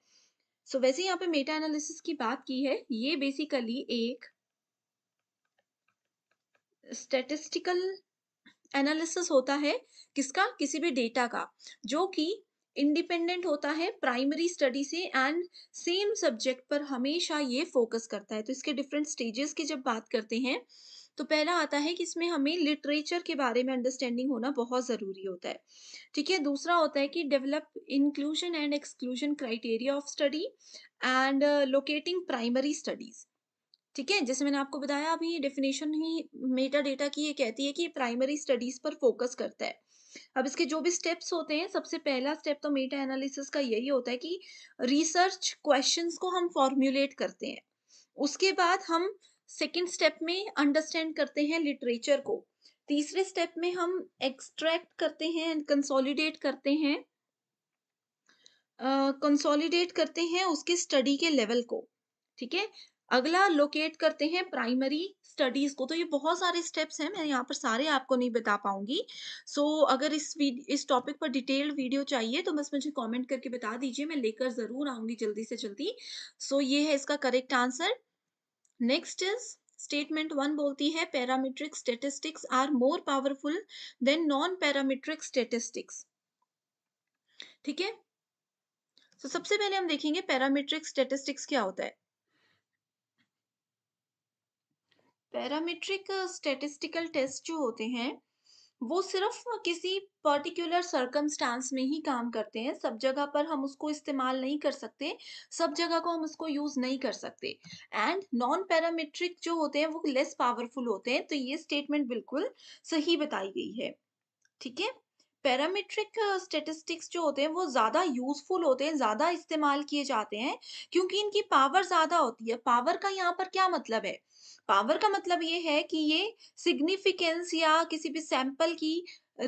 सो so, वैसे यहाँ पे मेटा एनालिसिस की बात की है ये बेसिकली एक स्टेटिस्टिकल एनालिसिस होता है किसका किसी भी डेटा का जो कि इंडिपेंडेंट होता है प्राइमरी स्टडी से एंड सेम सब्जेक्ट पर हमेशा ये फोकस करता है तो इसके डिफरेंट स्टेजेस की जब बात करते हैं तो पहला आता है कि इसमें हमें लिटरेचर के बारे में अंडरस्टैंडिंग होना बहुत ज़रूरी होता है ठीक है दूसरा होता है कि develop inclusion and exclusion criteria of study and locating primary studies ठीक है जैसे मैंने आपको बताया अभी डेफिनेशन ही मेटा डेटा की ये कहती है कि प्राइमरी स्टडीज़ पर फोकस करता है अब इसके जो भी स्टेप्स होते हैं सबसे पहला स्टेप तो मेटा एनालिसिस का यही होता है कि रिसर्च क्वेश्चंस को हम फॉर्म्यूलेट करते हैं उसके बाद हम सेकेंड स्टेप में अंडरस्टैंड करते हैं लिटरेचर को तीसरे स्टेप में हम एक्सट्रैक्ट करते हैं एंड कंसोलिडेट करते हैं कंसोलिडेट uh, करते हैं उसके स्टडी के लेवल को ठीक है अगला लोकेट करते हैं प्राइमरी स्टडीज को तो ये बहुत सारे स्टेप्स हैं मैं यहाँ पर सारे आपको नहीं बता पाऊंगी सो so, अगर इस इस टॉपिक पर डिटेल्ड वीडियो चाहिए तो बस मुझे कमेंट करके बता दीजिए मैं लेकर ज़रूर आऊंगी जल्दी से जल्दी सो so, ये है इसका correct answer next is statement one बोलती है parametric statistics are more powerful than non parametric statistics ठीक है तो सबसे पहले हम देखेंगे पैरामीट्रिक स्टेटिस्टिक्स क्या होता है पैरामीट्रिक स्टेटिस्टिकल टेस्ट जो होते हैं वो सिर्फ किसी पर्टिकुलर सर्कमस्टांस में ही काम करते हैं सब जगह पर हम उसको इस्तेमाल नहीं कर सकते सब जगह को हम उसको यूज़ नहीं कर सकते एंड नॉन पैरामेट्रिक जो होते हैं वो लेस पावरफुल होते हैं तो ये स्टेटमेंट बिल्कुल सही बताई गई है ठीक है पैरामीट्रिक स्टेटिस्टिक्स जो होते हैं वो ज़्यादा यूज़फुल होते हैं ज़्यादा इस्तेमाल किए जाते हैं क्योंकि इनकी पावर ज़्यादा होती है पावर का यहाँ पर क्या मतलब है पावर का मतलब ये है कि ये सिग्निफिकेंस या किसी भी सैंपल की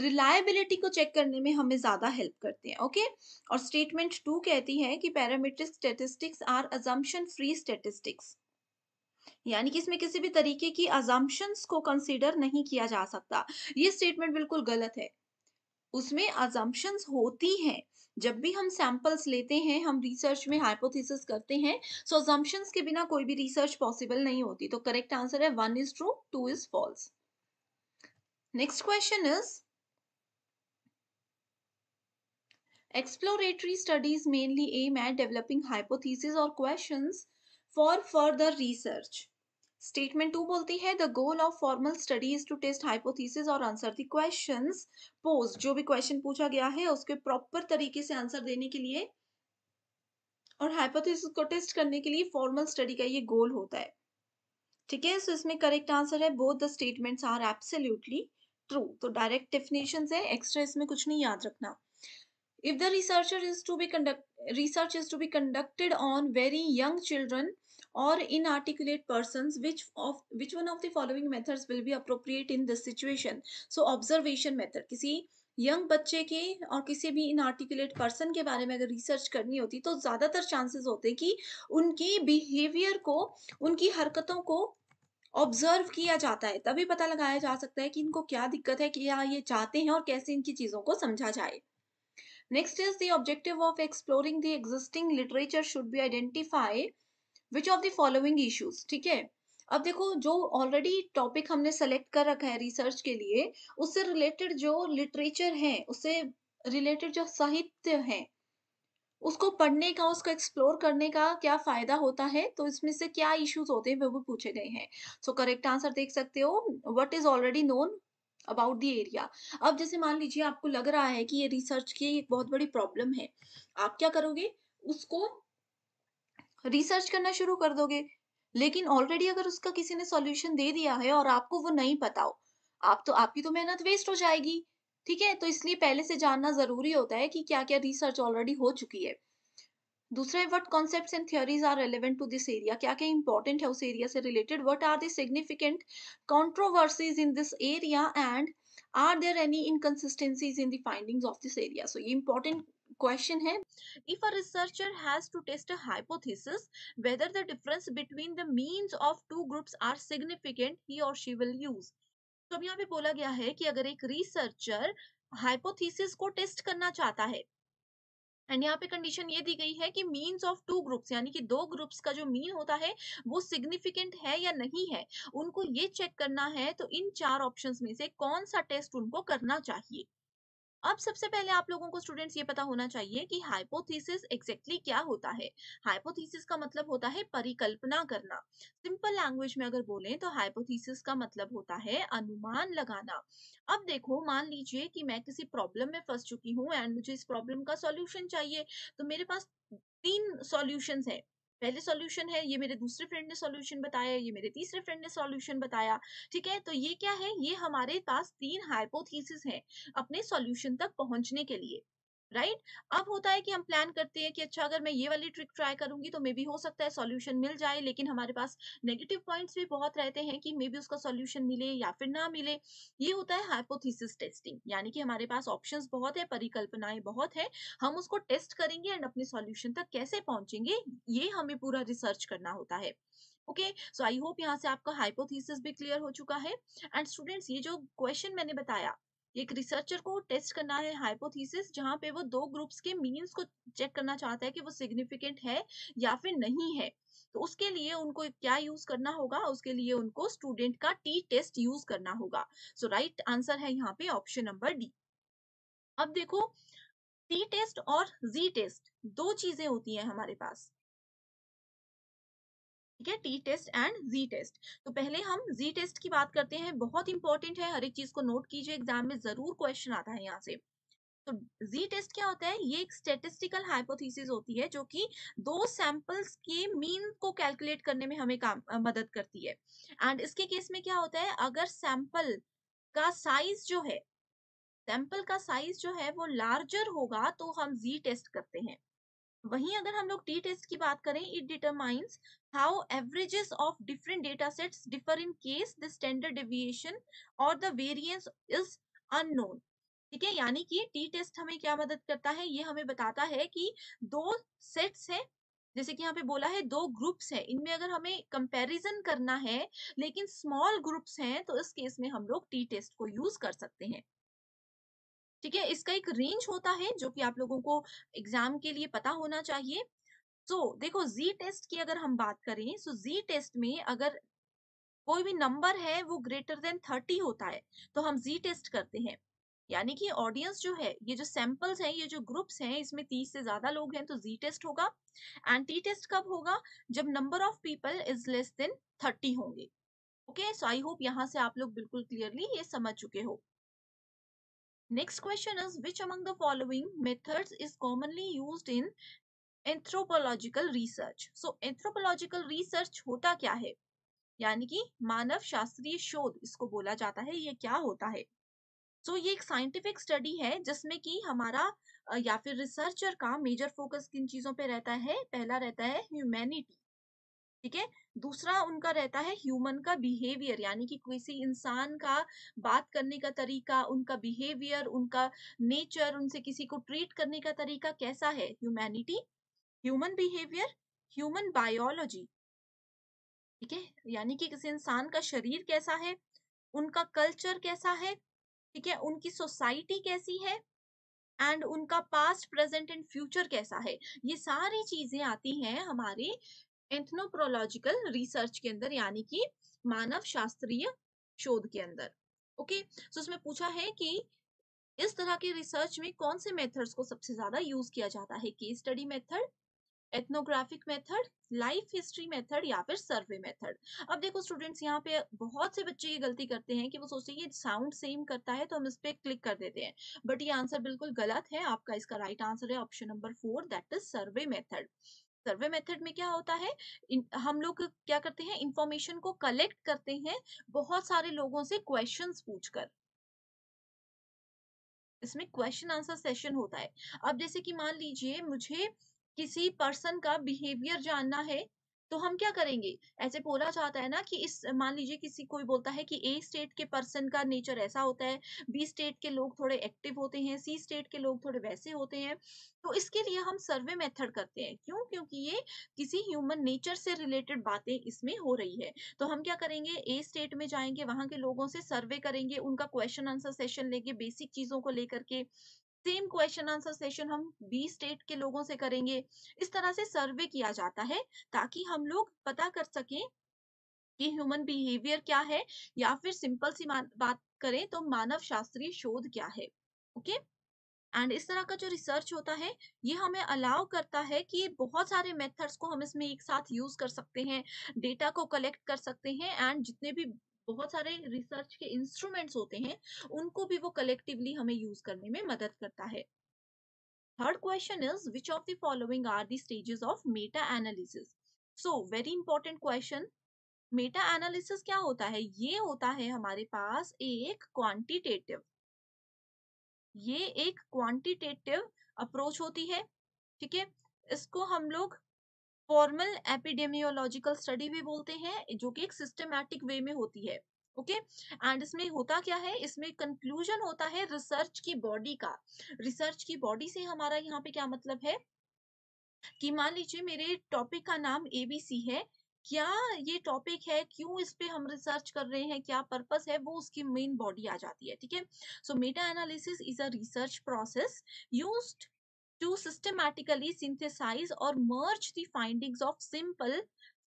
रिलायबिलिटी को चेक करने में हमें ज़्यादा हेल्प करते हैं ओके और स्टेटमेंट टू कहती है कि parametric statistics are assumption free statistics यानी कि इसमें किसी भी तरीके की अजम्पन्स को कंसिडर नहीं किया जा सकता ये स्टेटमेंट बिल्कुल गलत है उसमें अजम्पन्स होती हैं जब भी हम सैंपल्स लेते हैं हम रिसर्च में हाइपोथेसिस करते हैं सो so अजम्पन्स के बिना कोई भी रिसर्च पॉसिबल नहीं होती तो करेक्ट आंसर है one is true two is false next question is exploratory studies mainly aim at developing hypothesis और question for further research statement two बोलती है the goal of formal study is to test hypothesis और answer the question pose जो भी question पूछा गया है उसके प्रॉपर तरीके से आंसर देने के लिए और हाइपोथीसिस को टेस्ट करने के लिए फॉर्मल स्टडी का ये गोल होता है ठीक है सो इसमें करेक्ट आंसर है both the statements are absolutely true तो डायरेक्ट डेफिनेशन है एक्स्ट्रा इसमें कुछ नहीं याद रखना if the researcher is to be conduct research is to be conducted on very young children or inarticulate persons which of which one of the following methods will be appropriate in this situation so observation method kisi young बच्चे के और किसी भी inarticulate person के बारे में अगर research करनी होती तो ज्यादातर चांसेस होते कि उनके बिहेवियर को उनकी हरकतों को ऑब्जर्व किया जाता है तभी पता लगाया जा सकता है कि इनको क्या दिक्कत है क्या ये चाहते हैं और कैसे इनकी चीजों को समझा जाए next is the objective of exploring the existing literature should be identify which of the following issues ठीक है अब देखो जो ऑलरेडी टॉपिक हमने सेलेक्ट कर रखा है रिसर्च के लिए उससे रिलेटेड जो लिटरेचर है उससे रिलेटेड जो साहित्य है उसको पढ़ने का उसको एक्सप्लोर करने का क्या फायदा होता है तो इसमें से क्या इश्यूज होते हैं वो भी पूछे गए हैं सो करेक्ट आंसर देख सकते हो what is already known about the area अब जैसे मान लीजिए आपको लग रहा है कि ये रिसर्च की एक बहुत बड़ी प्रॉब्लम है आप क्या करोगे उसको रिसर्च करना शुरू कर दोगे लेकिन ऑलरेडी अगर उसका किसी ने सॉल्यूशन दे दिया है और आपको वो नहीं पता हो आप तो आपकी तो मेहनत वेस्ट हो जाएगी ठीक है तो इसलिए पहले से जानना जरूरी होता है कि क्या क्या रिसर्च ऑलरेडी हो चुकी है दूसरे what concept and theories are relevant to this area क्या क्या इंपॉर्टेंट है उस एरिया से related what are significant controversies in this area and are there any inconsistencies in finding of this area so ये इंपॉर्टेंट क्वेश्चन है if a researcher has to test a hypothesis whether the difference between the means of two groups are significant he और she will use तो अब यहाँ पे बोला गया है कि अगर एक रिसर्चर हाइपोथीसिस को टेस्ट करना चाहता है एंड यहाँ पे कंडीशन ये दी गई है कि मीन्स ऑफ टू ग्रुप्स यानी कि दो ग्रुप्स का जो मीन होता है वो सिग्निफिकेंट है या नहीं है उनको ये चेक करना है तो इन चार ऑप्शंस में से कौन सा टेस्ट उनको करना चाहिए अब सबसे पहले आप लोगों को स्टूडेंट्स ये पता होना चाहिए कि हाइपोथीसिस एग्जैक्टली क्या होता है हाइपोथीसिस का मतलब होता है परिकल्पना करना सिंपल लैंग्वेज में अगर बोलें तो हाइपोथीसिस का मतलब होता है अनुमान लगाना अब देखो मान लीजिए कि मैं किसी प्रॉब्लम में फंस चुकी हूँ एंड मुझे इस प्रॉब्लम का सोल्यूशन चाहिए तो मेरे पास तीन सोल्यूशन है पहले सॉल्यूशन है ये मेरे दूसरे फ्रेंड ने सॉल्यूशन बताया ये मेरे तीसरे फ्रेंड ने सॉल्यूशन बताया ठीक है तो ये क्या है ये हमारे पास तीन हाइपोथीसिस हैं अपने सॉल्यूशन तक पहुंचने के लिए राइट right? अब होता है कि हम प्लान करते हैं कि अच्छा अगर मैं ये वाली ट्रिक ट्राई करूंगी तो मे बी हो सकता है सॉल्यूशन मिल जाए लेकिन हमारे पास नेगेटिव पॉइंट्स भी बहुत रहते हैं कि मे बी उसका सॉल्यूशन मिले या फिर ना मिले ये होता है हाइपोथेसिस टेस्टिंग यानी कि हमारे पास ऑप्शंस बहुत है परिकल्पनाएं बहुत है हम उसको टेस्ट करेंगे एंड अपने सॉल्यूशन तक कैसे पहुंचेंगे ये हमें पूरा रिसर्च करना होता है ओके सो आई होप यहाँ से आपका हाइपोथीसिस भी क्लियर हो चुका है एंड स्टूडेंट्स ये जो क्वेश्चन मैंने बताया एक रिसर्चर को टेस्ट करना है हाइपोथीसिस जहां पे वो दो ग्रुप्स के मीन्स को चेक करना चाहता है कि वो सिग्निफिकेंट है या फिर नहीं है तो उसके लिए उनको क्या यूज करना होगा उसके लिए उनको स्टूडेंट का टी टेस्ट यूज करना होगा सो राइट आंसर है यहाँ पे ऑप्शन नंबर डी अब देखो टी टेस्ट और जी टेस्ट दो चीजें होती हैं हमारे पास ठीक है T test and Z test तो पहले हम जी टेस्ट की बात करते हैं बहुत इंपॉर्टेंट है हर एक चीज को नोट कीजिए एग्जाम में जरूर क्वेश्चन आता है यहाँ से तो जी टेस्ट क्या होता है ये एक स्टेटिस्टिकल हाइपोथीसिस होती है जो कि दो सैंपल्स के मीन को कैलकुलेट करने में हमें काम मदद करती है एंड इसके केस में क्या होता है अगर सैंपल का साइज जो है सैंपल का साइज जो है वो लार्जर होगा तो हम जी टेस्ट करते हैं वहीं अगर हम लोग टी टेस्ट की बात करें it determines how averages of different data sets differ in case the standard deviation और द वेरिएंस इज अननोन ठीक है यानी कि टी टेस्ट हमें क्या मदद करता है ये हमें बताता है कि दो सेट्स हैं जैसे कि यहाँ पे बोला है दो ग्रुप्स हैं इनमें अगर हमें कंपैरिजन करना है लेकिन स्मॉल ग्रुप्स हैं तो इस केस में हम लोग टी टेस्ट को यूज कर सकते हैं ठीक है इसका एक रेंज होता है जो कि आप लोगों को एग्जाम के लिए पता होना चाहिए तो देखो जी टेस्ट की अगर हम बात करें तो जी टेस्ट में अगर कोई भी नंबर है वो ग्रेटर देन थर्टी होता है तो हम जी टेस्ट करते हैं यानी कि ऑडियंस जो है ये जो सैंपल्स हैं ये जो ग्रुप्स हैं इसमें तीस से ज्यादा लोग हैं तो जी टेस्ट होगा एंड टी टेस्ट कब होगा जब number of people is less than thirty होंगे ओके सो आई होप यहाँ से आप लोग बिल्कुल क्लियरली ये समझ चुके हो Next question is which among the following methods is commonly used in anthropological research so anthropological research होता क्या है यानी कि मानव शास्त्रीय शोध इसको बोला जाता है ये क्या होता है सो so, ये एक साइंटिफिक स्टडी है जिसमें कि हमारा या फिर रिसर्चर का मेजर फोकस किन चीजों पे रहता है पहला रहता है ह्यूमैनिटी ठीक है दूसरा उनका रहता है ह्यूमन का बिहेवियर यानी कि किसी इंसान का बात करने का तरीका उनका बिहेवियर उनका नेचर उनसे किसी को ट्रीट करने का तरीका कैसा है humanity human behaviour human biology ठीक है यानी कि किसी इंसान का शरीर कैसा है उनका कल्चर कैसा है ठीक है उनकी सोसाइटी कैसी है एंड उनका पास्ट प्रेजेंट एंड फ्यूचर कैसा है ये सारी चीजें आती हैं हमारे एंथनोप्रोलॉजिकल रिसर्च के अंदर यानी कि मानव शास्त्रीय शोध के अंदर ओके सो so, इसमें पूछा है कि इस तरह के रिसर्च में कौन से मेथड्स को सबसे ज्यादा यूज किया जाता है case study method ethnographic method life history method या फिर सर्वे मेथड अब देखो स्टूडेंट्स यहाँ पे बहुत से बच्चे ये गलती करते हैं कि वो सोचते हैं ये साउंड सेम करता है तो हम इस पर क्लिक कर देते हैं बट ये आंसर बिल्कुल गलत है आपका इसका राइट right आंसर है option number four that is survey method survey method में क्या होता है हम लोग क्या करते हैं इंफॉर्मेशन को कलेक्ट करते हैं बहुत सारे लोगों से क्वेश्चंस पूछकर इसमें क्वेश्चन आंसर सेशन होता है अब जैसे कि मान लीजिए मुझे किसी पर्सन का बिहेवियर जानना है तो हम क्या करेंगे ऐसे बोला जाता है ना कि इस मान लीजिए किसी कोई बोलता है कि ए स्टेट के पर्सन का नेचर ऐसा होता है बी स्टेट के लोग थोड़े एक्टिव होते हैं सी स्टेट के लोग थोड़े वैसे होते हैं तो इसके लिए हम सर्वे मेथड करते हैं क्यों क्योंकि ये किसी ह्यूमन नेचर से रिलेटेड बातें इसमें हो रही है तो हम क्या करेंगे ए स्टेट में जाएंगे वहां के लोगों से सर्वे करेंगे उनका क्वेश्चन आंसर सेशन लेंगे बेसिक चीजों को लेकर के सेम क्वेश्चन आंसर सेशन हम बी स्टेट के लोगों से करेंगे इस तरह से सर्वे किया जाता है ताकि हम लोग पता कर सकें कि ह्यूमन बिहेवियर क्या है या फिर सिंपल सी बात करें तो मानव शास्त्रीय शोध क्या है ओके okay? एंड इस तरह का जो रिसर्च होता है ये हमें अलाउ करता है कि बहुत सारे मेथड्स को हम इसमें एक साथ यूज कर सकते हैं डेटा को कलेक्ट कर सकते हैं एंड जितने भी बहुत सारे रिसर्च के इंस्ट्रूमेंट्स होते हैं उनको भी वो कलेक्टिवली हमें यूज करने में मदद करता है third question is which of the following are the stages of meta analysis so very important question meta analysis क्या होता है ये होता है हमारे पास एक क्वांटिटेटिव ये एक क्वांटिटेटिव अप्रोच होती है ठीक है इसको हम लोग फॉर्मल एपिडेमियोलॉजिकल स्टडी भी बोलते हैं जो कि एक सिस्टमैटिक वे में होती है ओके okay? एंड इसमें होता क्या है इसमें कंक्लूजन होता है रिसर्च की बॉडी का रिसर्च की बॉडी से हमारा यहाँ पे क्या मतलब है कि मान लीजिए मेरे टॉपिक का नाम एबीसी है क्या ये टॉपिक है क्यों इस पे हम रिसर्च कर रहे हैं क्या पर्पस है वो उसकी मेन बॉडी आ जाती है ठीक है so meta analysis is a research process used to systematically synthesize or merge the findings of simple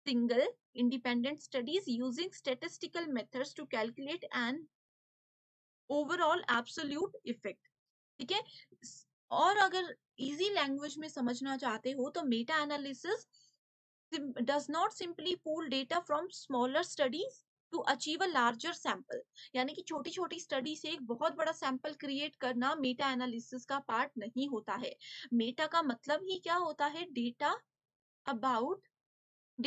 single independent studies using statistical methods to calculate an overall absolute effect. ठीक है और अगर easy language में समझना चाहते हो तो meta analysis does not simply pull data from smaller studies to achieve a larger sample यानी कि छोटी छोटी स्टडी से एक बहुत बड़ा सैंपल क्रिएट करना मेटा एनालिसिस का पार्ट नहीं होता है मेटा का मतलब ही क्या होता है डेटा अबाउट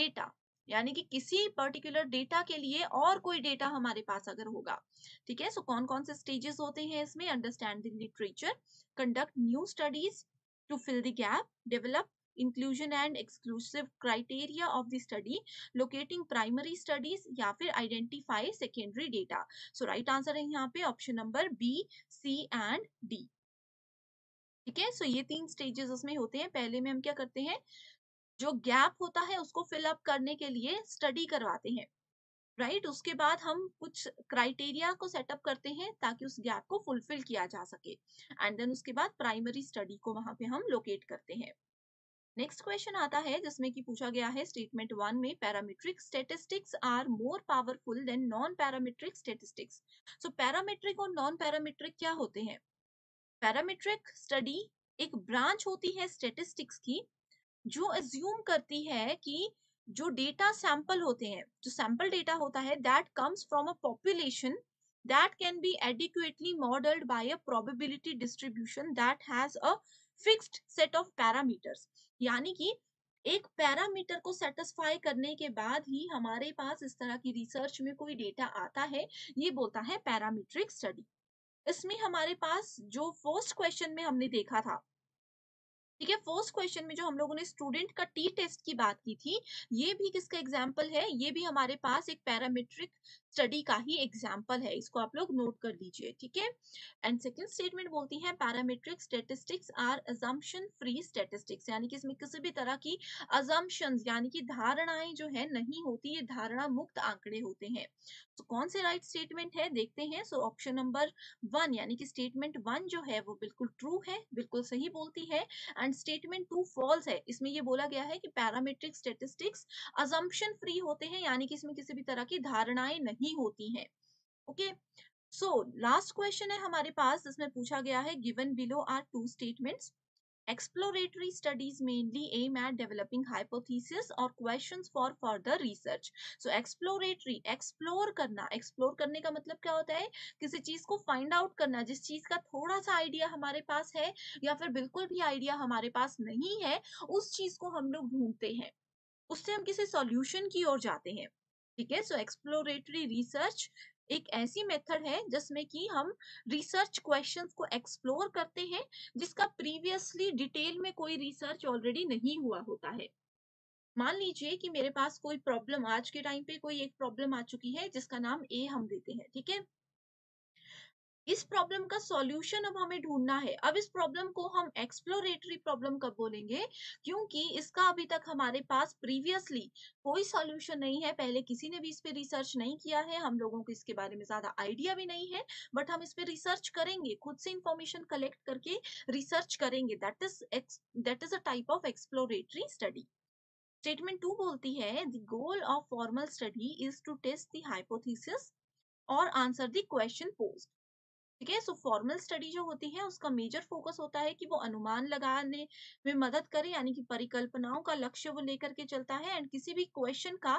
डेटा यानी कि किसी पर्टिकुलर डेटा के लिए और कोई डेटा हमारे पास अगर होगा ठीक है सो कौन कौन से स्टेजेस होते हैं इसमें understand the literature conduct new studies to fill the gap develop inclusion and exclusive criteria of the study locating primary studies या फिर identify secondary data so right answer है यहाँ पे option number B C and D ठीक है so ये तीन stages उसमें होते हैं पहले में हम क्या करते हैं जो गैप होता है उसको फिलअप करने के लिए स्टडी करवाते हैं राइट right? उसके बाद हम कुछ क्राइटेरिया को सेटअप करते हैं ताकि उस गैप को फुलफिल किया जा सके एंड देन उसके बाद प्राइमरी स्टडी को वहां पे हम लोकेट करते हैं नेक्स्ट क्वेश्चन आता है जिसमें कि पूछा गया है स्टेटमेंट वन में parametric statistics are more powerful than non parametric statistics so parametric और नॉन पैरामीट्रिक क्या होते हैं पैरामीट्रिक स्टडी एक ब्रांच होती है स्टेटिस्टिक्स की जो अज्यूम करती है कि जो डेटा सैंपल होते हैं जो सैंपल डेटा होता है that comes from a population that can be adequately modelled by a probability distribution that has a fixed set of parameters यानी कि एक पैरामीटर को सेटिस्फाई करने के बाद ही हमारे पास इस तरह की रिसर्च में कोई डेटा आता है ये बोलता है पैरामीट्रिक स्टडी इसमें हमारे पास जो फर्स्ट क्वेश्चन में हमने देखा था ठीक है फर्स्ट क्वेश्चन में जो हम लोगों ने स्टूडेंट का टी टेस्ट की बात की थी ये भी किसका एग्जाम्पल है ये भी हमारे पास एक पैरामीट्रिक स्टडी का ही एग्जाम्पल है इसको आप लोग नोट कर लीजिए ठीक है एंड सेकेंड स्टेटमेंट बोलती है parametric statistics are assumption free statistics यानी कि इसमें किसी भी तरह की अजम्पन यानी कि धारणाएं जो है नहीं होती ये धारणा मुक्त आंकड़े होते हैं तो कौन से राइट right स्टेटमेंट है देखते हैं सो ऑप्शन नंबर वन यानी कि स्टेटमेंट वन जो है वो बिल्कुल ट्रू है बिल्कुल सही बोलती है एंड स्टेटमेंट टू फॉल्स है इसमें ये बोला गया है कि पैरामेट्रिक स्टेटिस्टिक्स अजम्पन फ्री होते हैं यानी कि इसमें किसी भी तरह की धारणाएं नहीं नहीं होती है ओके सो लास्ट क्वेश्चन है हमारे पास जिसमें पूछा गया है given below are two statements exploratory studies mainly aim at developing hypothesis or questions for further research so exploratory explore करना explore करने का मतलब क्या होता है किसी चीज को find out करना जिस चीज का थोड़ा सा आइडिया हमारे पास है या फिर बिल्कुल भी आइडिया हमारे पास नहीं है उस चीज को हम लोग ढूंढते हैं उससे हम किसी सॉल्यूशन की ओर जाते हैं ठीक है सो एक्सप्लोरेटरी रिसर्च एक ऐसी मेथड है जिसमें कि हम रिसर्च क्वेश्चंस को एक्सप्लोर करते हैं जिसका प्रीवियसली डिटेल में कोई रिसर्च ऑलरेडी नहीं हुआ होता है मान लीजिए कि मेरे पास कोई प्रॉब्लम आज के टाइम पे कोई एक प्रॉब्लम आ चुकी है जिसका नाम ए हम देते हैं ठीक है इस प्रॉब्लम का सॉल्यूशन अब हमें ढूंढना है अब इस प्रॉब्लम को हम एक्सप्लोरेटरी प्रॉब्लम कब बोलेंगे क्योंकि इसका अभी तक हमारे पास प्रीवियसली कोई सॉल्यूशन नहीं है पहले किसी ने भी इस पे रिसर्च नहीं किया है हम लोगों को इसके बारे में ज्यादा आइडिया भी नहीं है बट हम इस पे रिसर्च करेंगे खुद से इंफॉर्मेशन कलेक्ट करके रिसर्च करेंगे that is that is a type of exploratory study statement two बोलती है the goal of formal study is to test the hypothesis और आंसर द क्वेश्चन पोस्ट ठीक है सो फॉर्मल स्टडी जो होती है उसका मेजर फोकस होता है कि वो अनुमान लगाने में मदद करे यानी कि परिकल्पनाओं का लक्ष्य वो लेकर के चलता है एंड किसी भी क्वेश्चन का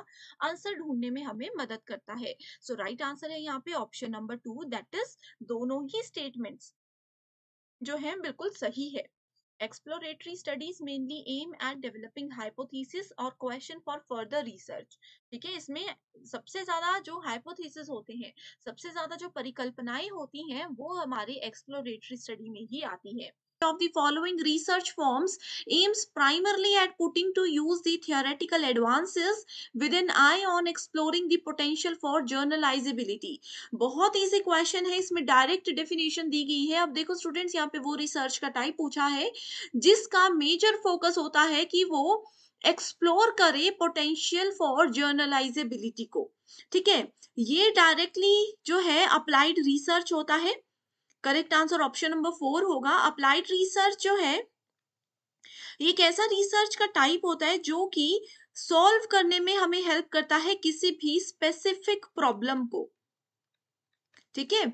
आंसर ढूंढने में हमें मदद करता है सो राइट आंसर है यहाँ पे option number two that is दोनों ही स्टेटमेंट्स जो है बिल्कुल सही है exploratory studies mainly aim at developing hypothesis और क्वेश्चन फॉर फर्दर रिसर्च ठीक है इसमें सबसे ज्यादा जो हाइपोथीसिस होते हैं सबसे ज्यादा जो परिकल्पनाएं होती हैं वो हमारी एक्सप्लोरेटरी स्टडी में ही आती है of the following research forms aims primarily at putting to use the theoretical advances with an eye on exploring the potential for journalizability bahut easy question hai isme direct definition di gayi hai ab dekho students yahan pe wo research ka type pucha hai jiska major focus hota hai ki wo explore करे potential for generalisability को ठीक है ये directly जो है applied research होता है correct answer option number four होगा अप्लाइड रिसर्च जो है ये एक ऐसा रिसर्च का टाइप होता है जो कि सॉल्व करने में हमें हेल्प करता है किसी भी स्पेसिफिक प्रॉब्लम को ठीक है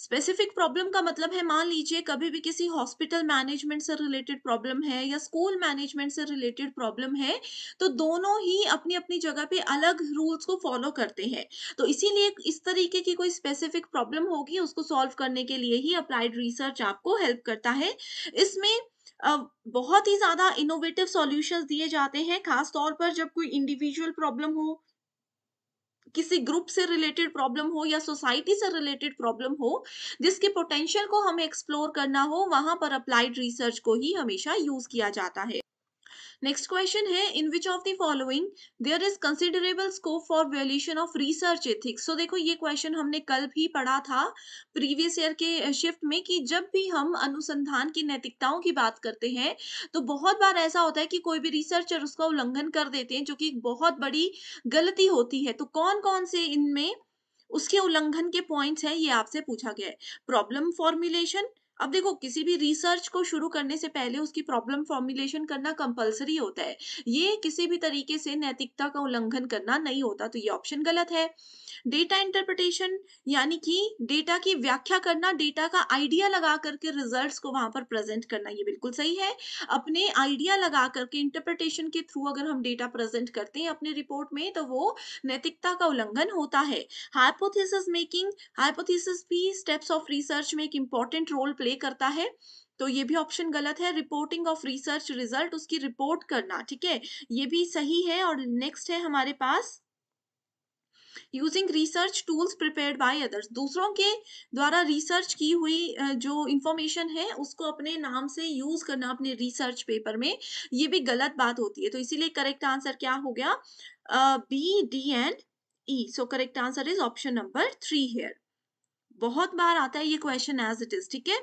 स्पेसिफिक प्रॉब्लम का मतलब है मान लीजिए कभी भी किसी हॉस्पिटल मैनेजमेंट से रिलेटेड प्रॉब्लम है या स्कूल मैनेजमेंट से रिलेटेड प्रॉब्लम है तो दोनों ही अपनी अपनी जगह पे अलग रूल्स को फॉलो करते हैं तो इसीलिए इस तरीके की कोई स्पेसिफिक प्रॉब्लम होगी उसको सॉल्व करने के लिए ही अप्लाइड रिसर्च आपको हेल्प करता है इसमें बहुत ही ज्यादा इनोवेटिव सॉल्यूशंस दिए जाते हैं खास तौर पर जब कोई इंडिविजुअल प्रॉब्लम हो किसी ग्रुप से रिलेटेड प्रॉब्लम हो या सोसाइटी से रिलेटेड प्रॉब्लम हो जिसके पोटेंशियल को हमें एक्सप्लोर करना हो वहां पर अप्लाइड रिसर्च को ही हमेशा यूज किया जाता है नेक्स्ट क्वेश्चन है in which of the following there is considerable scope for violation of research ethics so देखो ये क्वेश्चन हमने कल भी पढ़ा था प्रीवियस ईयर के शिफ्ट में कि जब भी हम अनुसंधान की नैतिकताओं की बात करते हैं तो बहुत बार ऐसा होता है कि कोई भी रिसर्चर उसका उल्लंघन कर देते हैं जो कि बहुत बड़ी गलती होती है तो कौन कौन से इनमें उसके उल्लंघन के पॉइंट्स हैं ये आपसे पूछा गया है प्रॉब्लम फॉर्मुलेशन अब देखो किसी भी रिसर्च को शुरू करने से पहले उसकी प्रॉब्लम फॉर्मुलेशन करना कंपलसरी होता है ये किसी भी तरीके से नैतिकता का उल्लंघन करना नहीं होता तो ये ऑप्शन गलत है डेटा इंटरप्रिटेशन यानी कि डेटा की व्याख्या करना डेटा का आइडिया लगा करके रिजल्ट्स को वहां पर प्रेजेंट करना ये बिल्कुल सही है अपने आइडिया लगा करके इंटरप्रिटेशन के थ्रू अगर हम डेटा प्रेजेंट करते हैं अपने रिपोर्ट में तो वो नैतिकता का उल्लंघन होता है हाइपोथिस मेकिंग हाइपोथिस भी स्टेप्स ऑफ रिसर्च में एक इंपॉर्टेंट रोल प्ले करता है तो ये भी ऑप्शन गलत है रिपोर्टिंग ऑफ रिसर्च रिजल्ट उसकी रिपोर्ट करना ठीक है ये भी सही है और नेक्स्ट है हमारे पास using research tools prepared by others दूसरों के द्वारा रिसर्च की हुई जो इंफॉर्मेशन है उसको अपने नाम से यूज करना अपने रिसर्च पेपर में ये भी गलत बात होती है तो इसीलिए करेक्ट आंसर क्या हो गया B D and E so correct answer is option number three here बहुत बार आता है ये क्वेश्चन एज इट इज ठीक है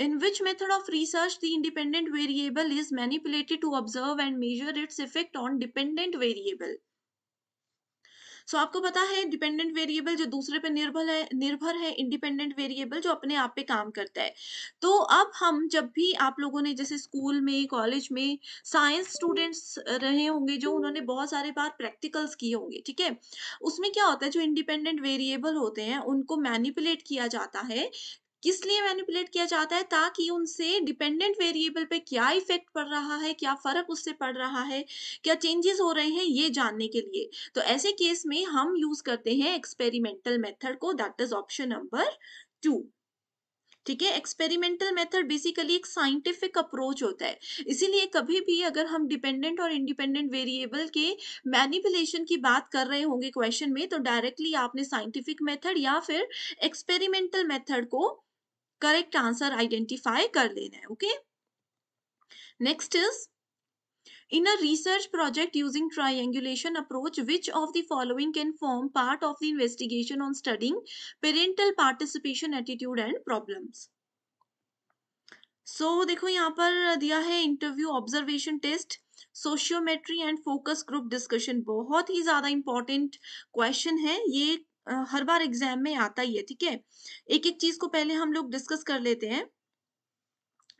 In which method of research the independent variable is manipulated to observe and measure its effect on dependent variable? So so, आपको पता है डिपेंडेंट वेरिएबल जो दूसरे पे निर्भर है निर्भर है इंडिपेंडेंट वेरिएबल जो अपने आप पे काम करता है तो अब हम जब भी आप लोगों ने जैसे स्कूल में कॉलेज में साइंस स्टूडेंट्स रहे होंगे जो उन्होंने बहुत सारे बार प्रैक्टिकल्स किए होंगे ठीक है उसमें क्या होता है जो इंडिपेंडेंट वेरिएबल होते हैं उनको मैनिपुलेट किया जाता है किस लिए मैनिपुलेट किया जाता है ताकि उनसे डिपेंडेंट वेरिएबल पे क्या इफेक्ट पड़ रहा है क्या फ़र्क उससे पड़ रहा है क्या चेंजेस हो रहे हैं ये जानने के लिए तो ऐसे केस में हम यूज़ करते हैं एक्सपेरिमेंटल मेथड को that is option number two ठीक है एक्सपेरिमेंटल मेथड बेसिकली एक साइंटिफिक अप्रोच होता है इसीलिए कभी भी अगर हम डिपेंडेंट और इंडिपेंडेंट वेरिएबल के मैनिपुलेशन की बात कर रहे होंगे क्वेश्चन में तो डायरेक्टली आपने साइंटिफिक मेथड या फिर एक्सपेरिमेंटल मेथड को करेक्ट आंसर आइडेंटिफाई कर लेना है okay next is in a research project using triangulation approach which of the following can form part of the investigation on studying parental participation attitude and problem so देखो यहाँ पर दिया है interview observation test sociometry and focus group discussion बहुत ही ज्यादा important question है ये हर बार एग्जाम में आता ही है ठीक है एक एक चीज को पहले हम लोग डिस्कस कर लेते हैं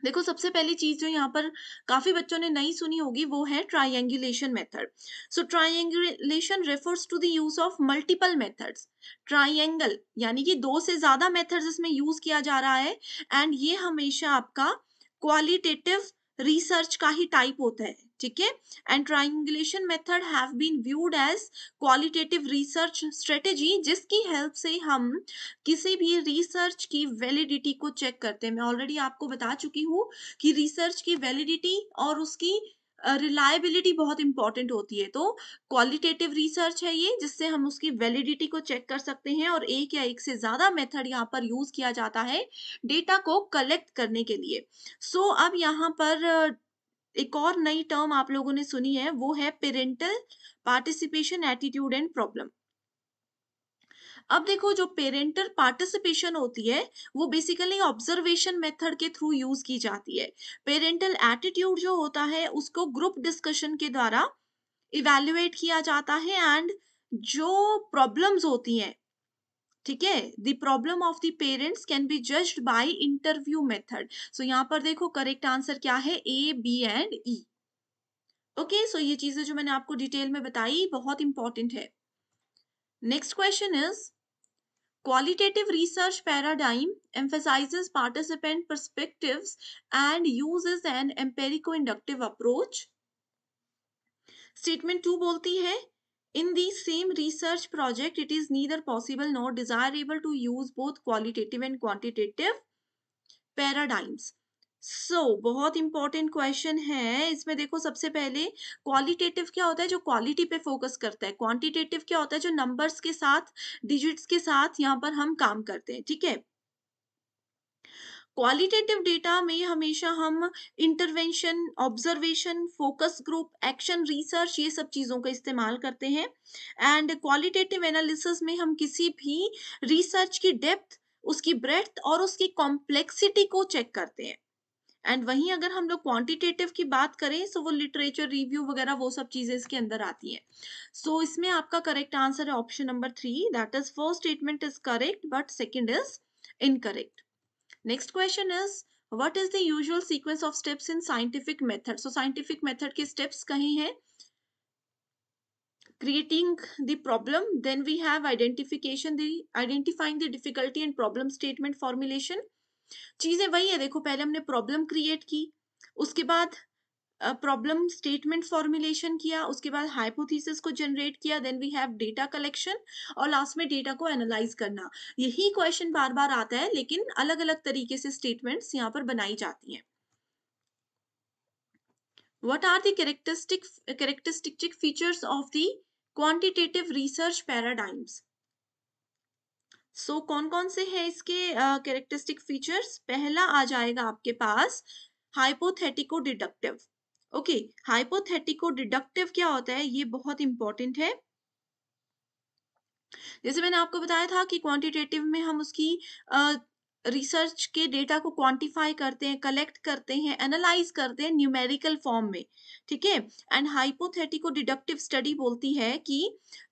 देखो सबसे पहली चीज जो यहाँ पर काफी बच्चों ने नहीं सुनी होगी वो है triangulation method so triangulation refers to the use of multiple methods triangle यानी कि दो से ज्यादा मेथड्स इसमें यूज किया जा रहा है एंड ये हमेशा आपका क्वालिटेटिव रिसर्च का ही टाइप होता है ठीक है and triangulation method have been viewed as qualitative research strategy जिसकी हेल्प से हम किसी भी रिसर्च की वैलिडिटी को चेक करते हैं मैं ऑलरेडी आपको बता चुकी हूँ कि रिसर्च की वैलिडिटी और उसकी रिलायबिलिटी बहुत इंपॉर्टेंट होती है तो क्वालिटेटिव रिसर्च है ये जिससे हम उसकी वैलिडिटी को चेक कर सकते हैं और एक या एक से ज्यादा मेथड यहाँ पर यूज किया जाता है डेटा को कलेक्ट करने के लिए सो so, अब यहाँ पर एक और नई टर्म आप लोगों ने सुनी है वो है parental participation attitude and problem अब देखो जो पेरेंटल पार्टिसिपेशन होती है वो बेसिकली ऑब्जर्वेशन मेथड के थ्रू यूज की जाती है पेरेंटल एटीट्यूड जो होता है उसको ग्रुप डिस्कशन के द्वारा इवेल्युएट किया जाता है एंड जो प्रॉब्लम्स होती हैं ठीक है the problem of the parents can be judged by interview method so यहाँ पर देखो करेक्ट आंसर क्या है A B and E okay so ये चीजें जो मैंने आपको डिटेल में बताई बहुत इंपॉर्टेंट है next question is qualitative research paradigm emphasise participant perspective and use an empirico inductive approach statement two बोलती है In the same research project, it is neither possible nor desirable to use both qualitative and quantitative paradigms. So so, बहुत important question है इसमें देखो सबसे पहले qualitative क्या होता है जो क्वालिटी पे फोकस करता है क्वांटिटेटिव क्या होता है जो नंबर्स के साथ डिजिट्स के साथ यहाँ पर हम काम करते हैं ठीक है क्वालिटेटिव डेटा में हमेशा हम intervention observation focus group action research ये सब चीज़ों का इस्तेमाल करते हैं एंड क्वालिटेटिव एनालिसिस में हम किसी भी रिसर्च की डेप्थ उसकी ब्रेथ और उसकी कॉम्प्लेक्सिटी को चेक करते हैं एंड वहीं अगर हम लोग क्वांटिटेटिव की बात करें सो वो लिटरेचर रिव्यू वगैरह वो सब चीज़ें इसके अंदर आती हैं सो so, इसमें आपका करेक्ट आंसर है option number three that is first statement is correct but second is incorrect next question is what is the usual sequence of steps in scientific method so scientific method के steps कहीं हैं creating the problem then we have identification the identifying the difficulty and problem statement formulation चीजें वही है देखो पहले हमने problem create की उसके बाद प्रॉब्लम स्टेटमेंट फॉर्मुलेशन किया उसके बाद हाइपोथीसिस को जनरेट किया then we have data collection और लास्ट में डेटा को एनालाइज करना यही क्वेश्चन बार बार आता है लेकिन अलग अलग तरीके से स्टेटमेंट्स यहाँ पर बनाई जाती हैं what are characteristic characteristic features of of quantitative research paradigms so so, कौन कौन से हैं इसके कैरेक्टरिस्टिक uh, फीचर्स पहला आ जाएगा आपके पास hypothetico deductive okay hypothetico deductive क्या होता है ये बहुत इंपॉर्टेंट है जैसे मैंने आपको बताया था कि क्वांटिटेटिव में हम उसकी रिसर्च रिसर्च के डेटा को क्वांटिफाई करते हैं कलेक्ट करते हैं एनालाइज करते हैं न्यूमेरिकल फॉर्म में ठीक है एंड हाइपोथेटिको डिडक्टिव स्टडी बोलती है कि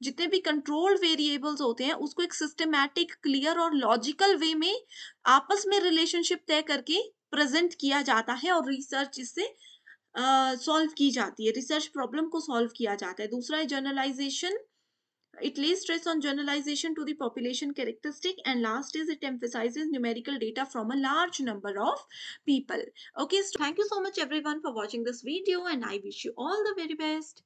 जितने भी कंट्रोल वेरिएबल्स होते हैं उसको एक सिस्टमैटिक क्लियर और लॉजिकल वे में आपस में रिलेशनशिप तय करके प्रेजेंट किया जाता है और रिसर्च इससे सॉल्व uh, की जाती है रिसर्च प्रॉब्लम को सॉल्व किया जाता है दूसरा है generalisation it lay stress on generalisation to the population characteristic and last is it emphasise numerical data from a large number of people okay thank you so much everyone for watching this video and I wish you all the very best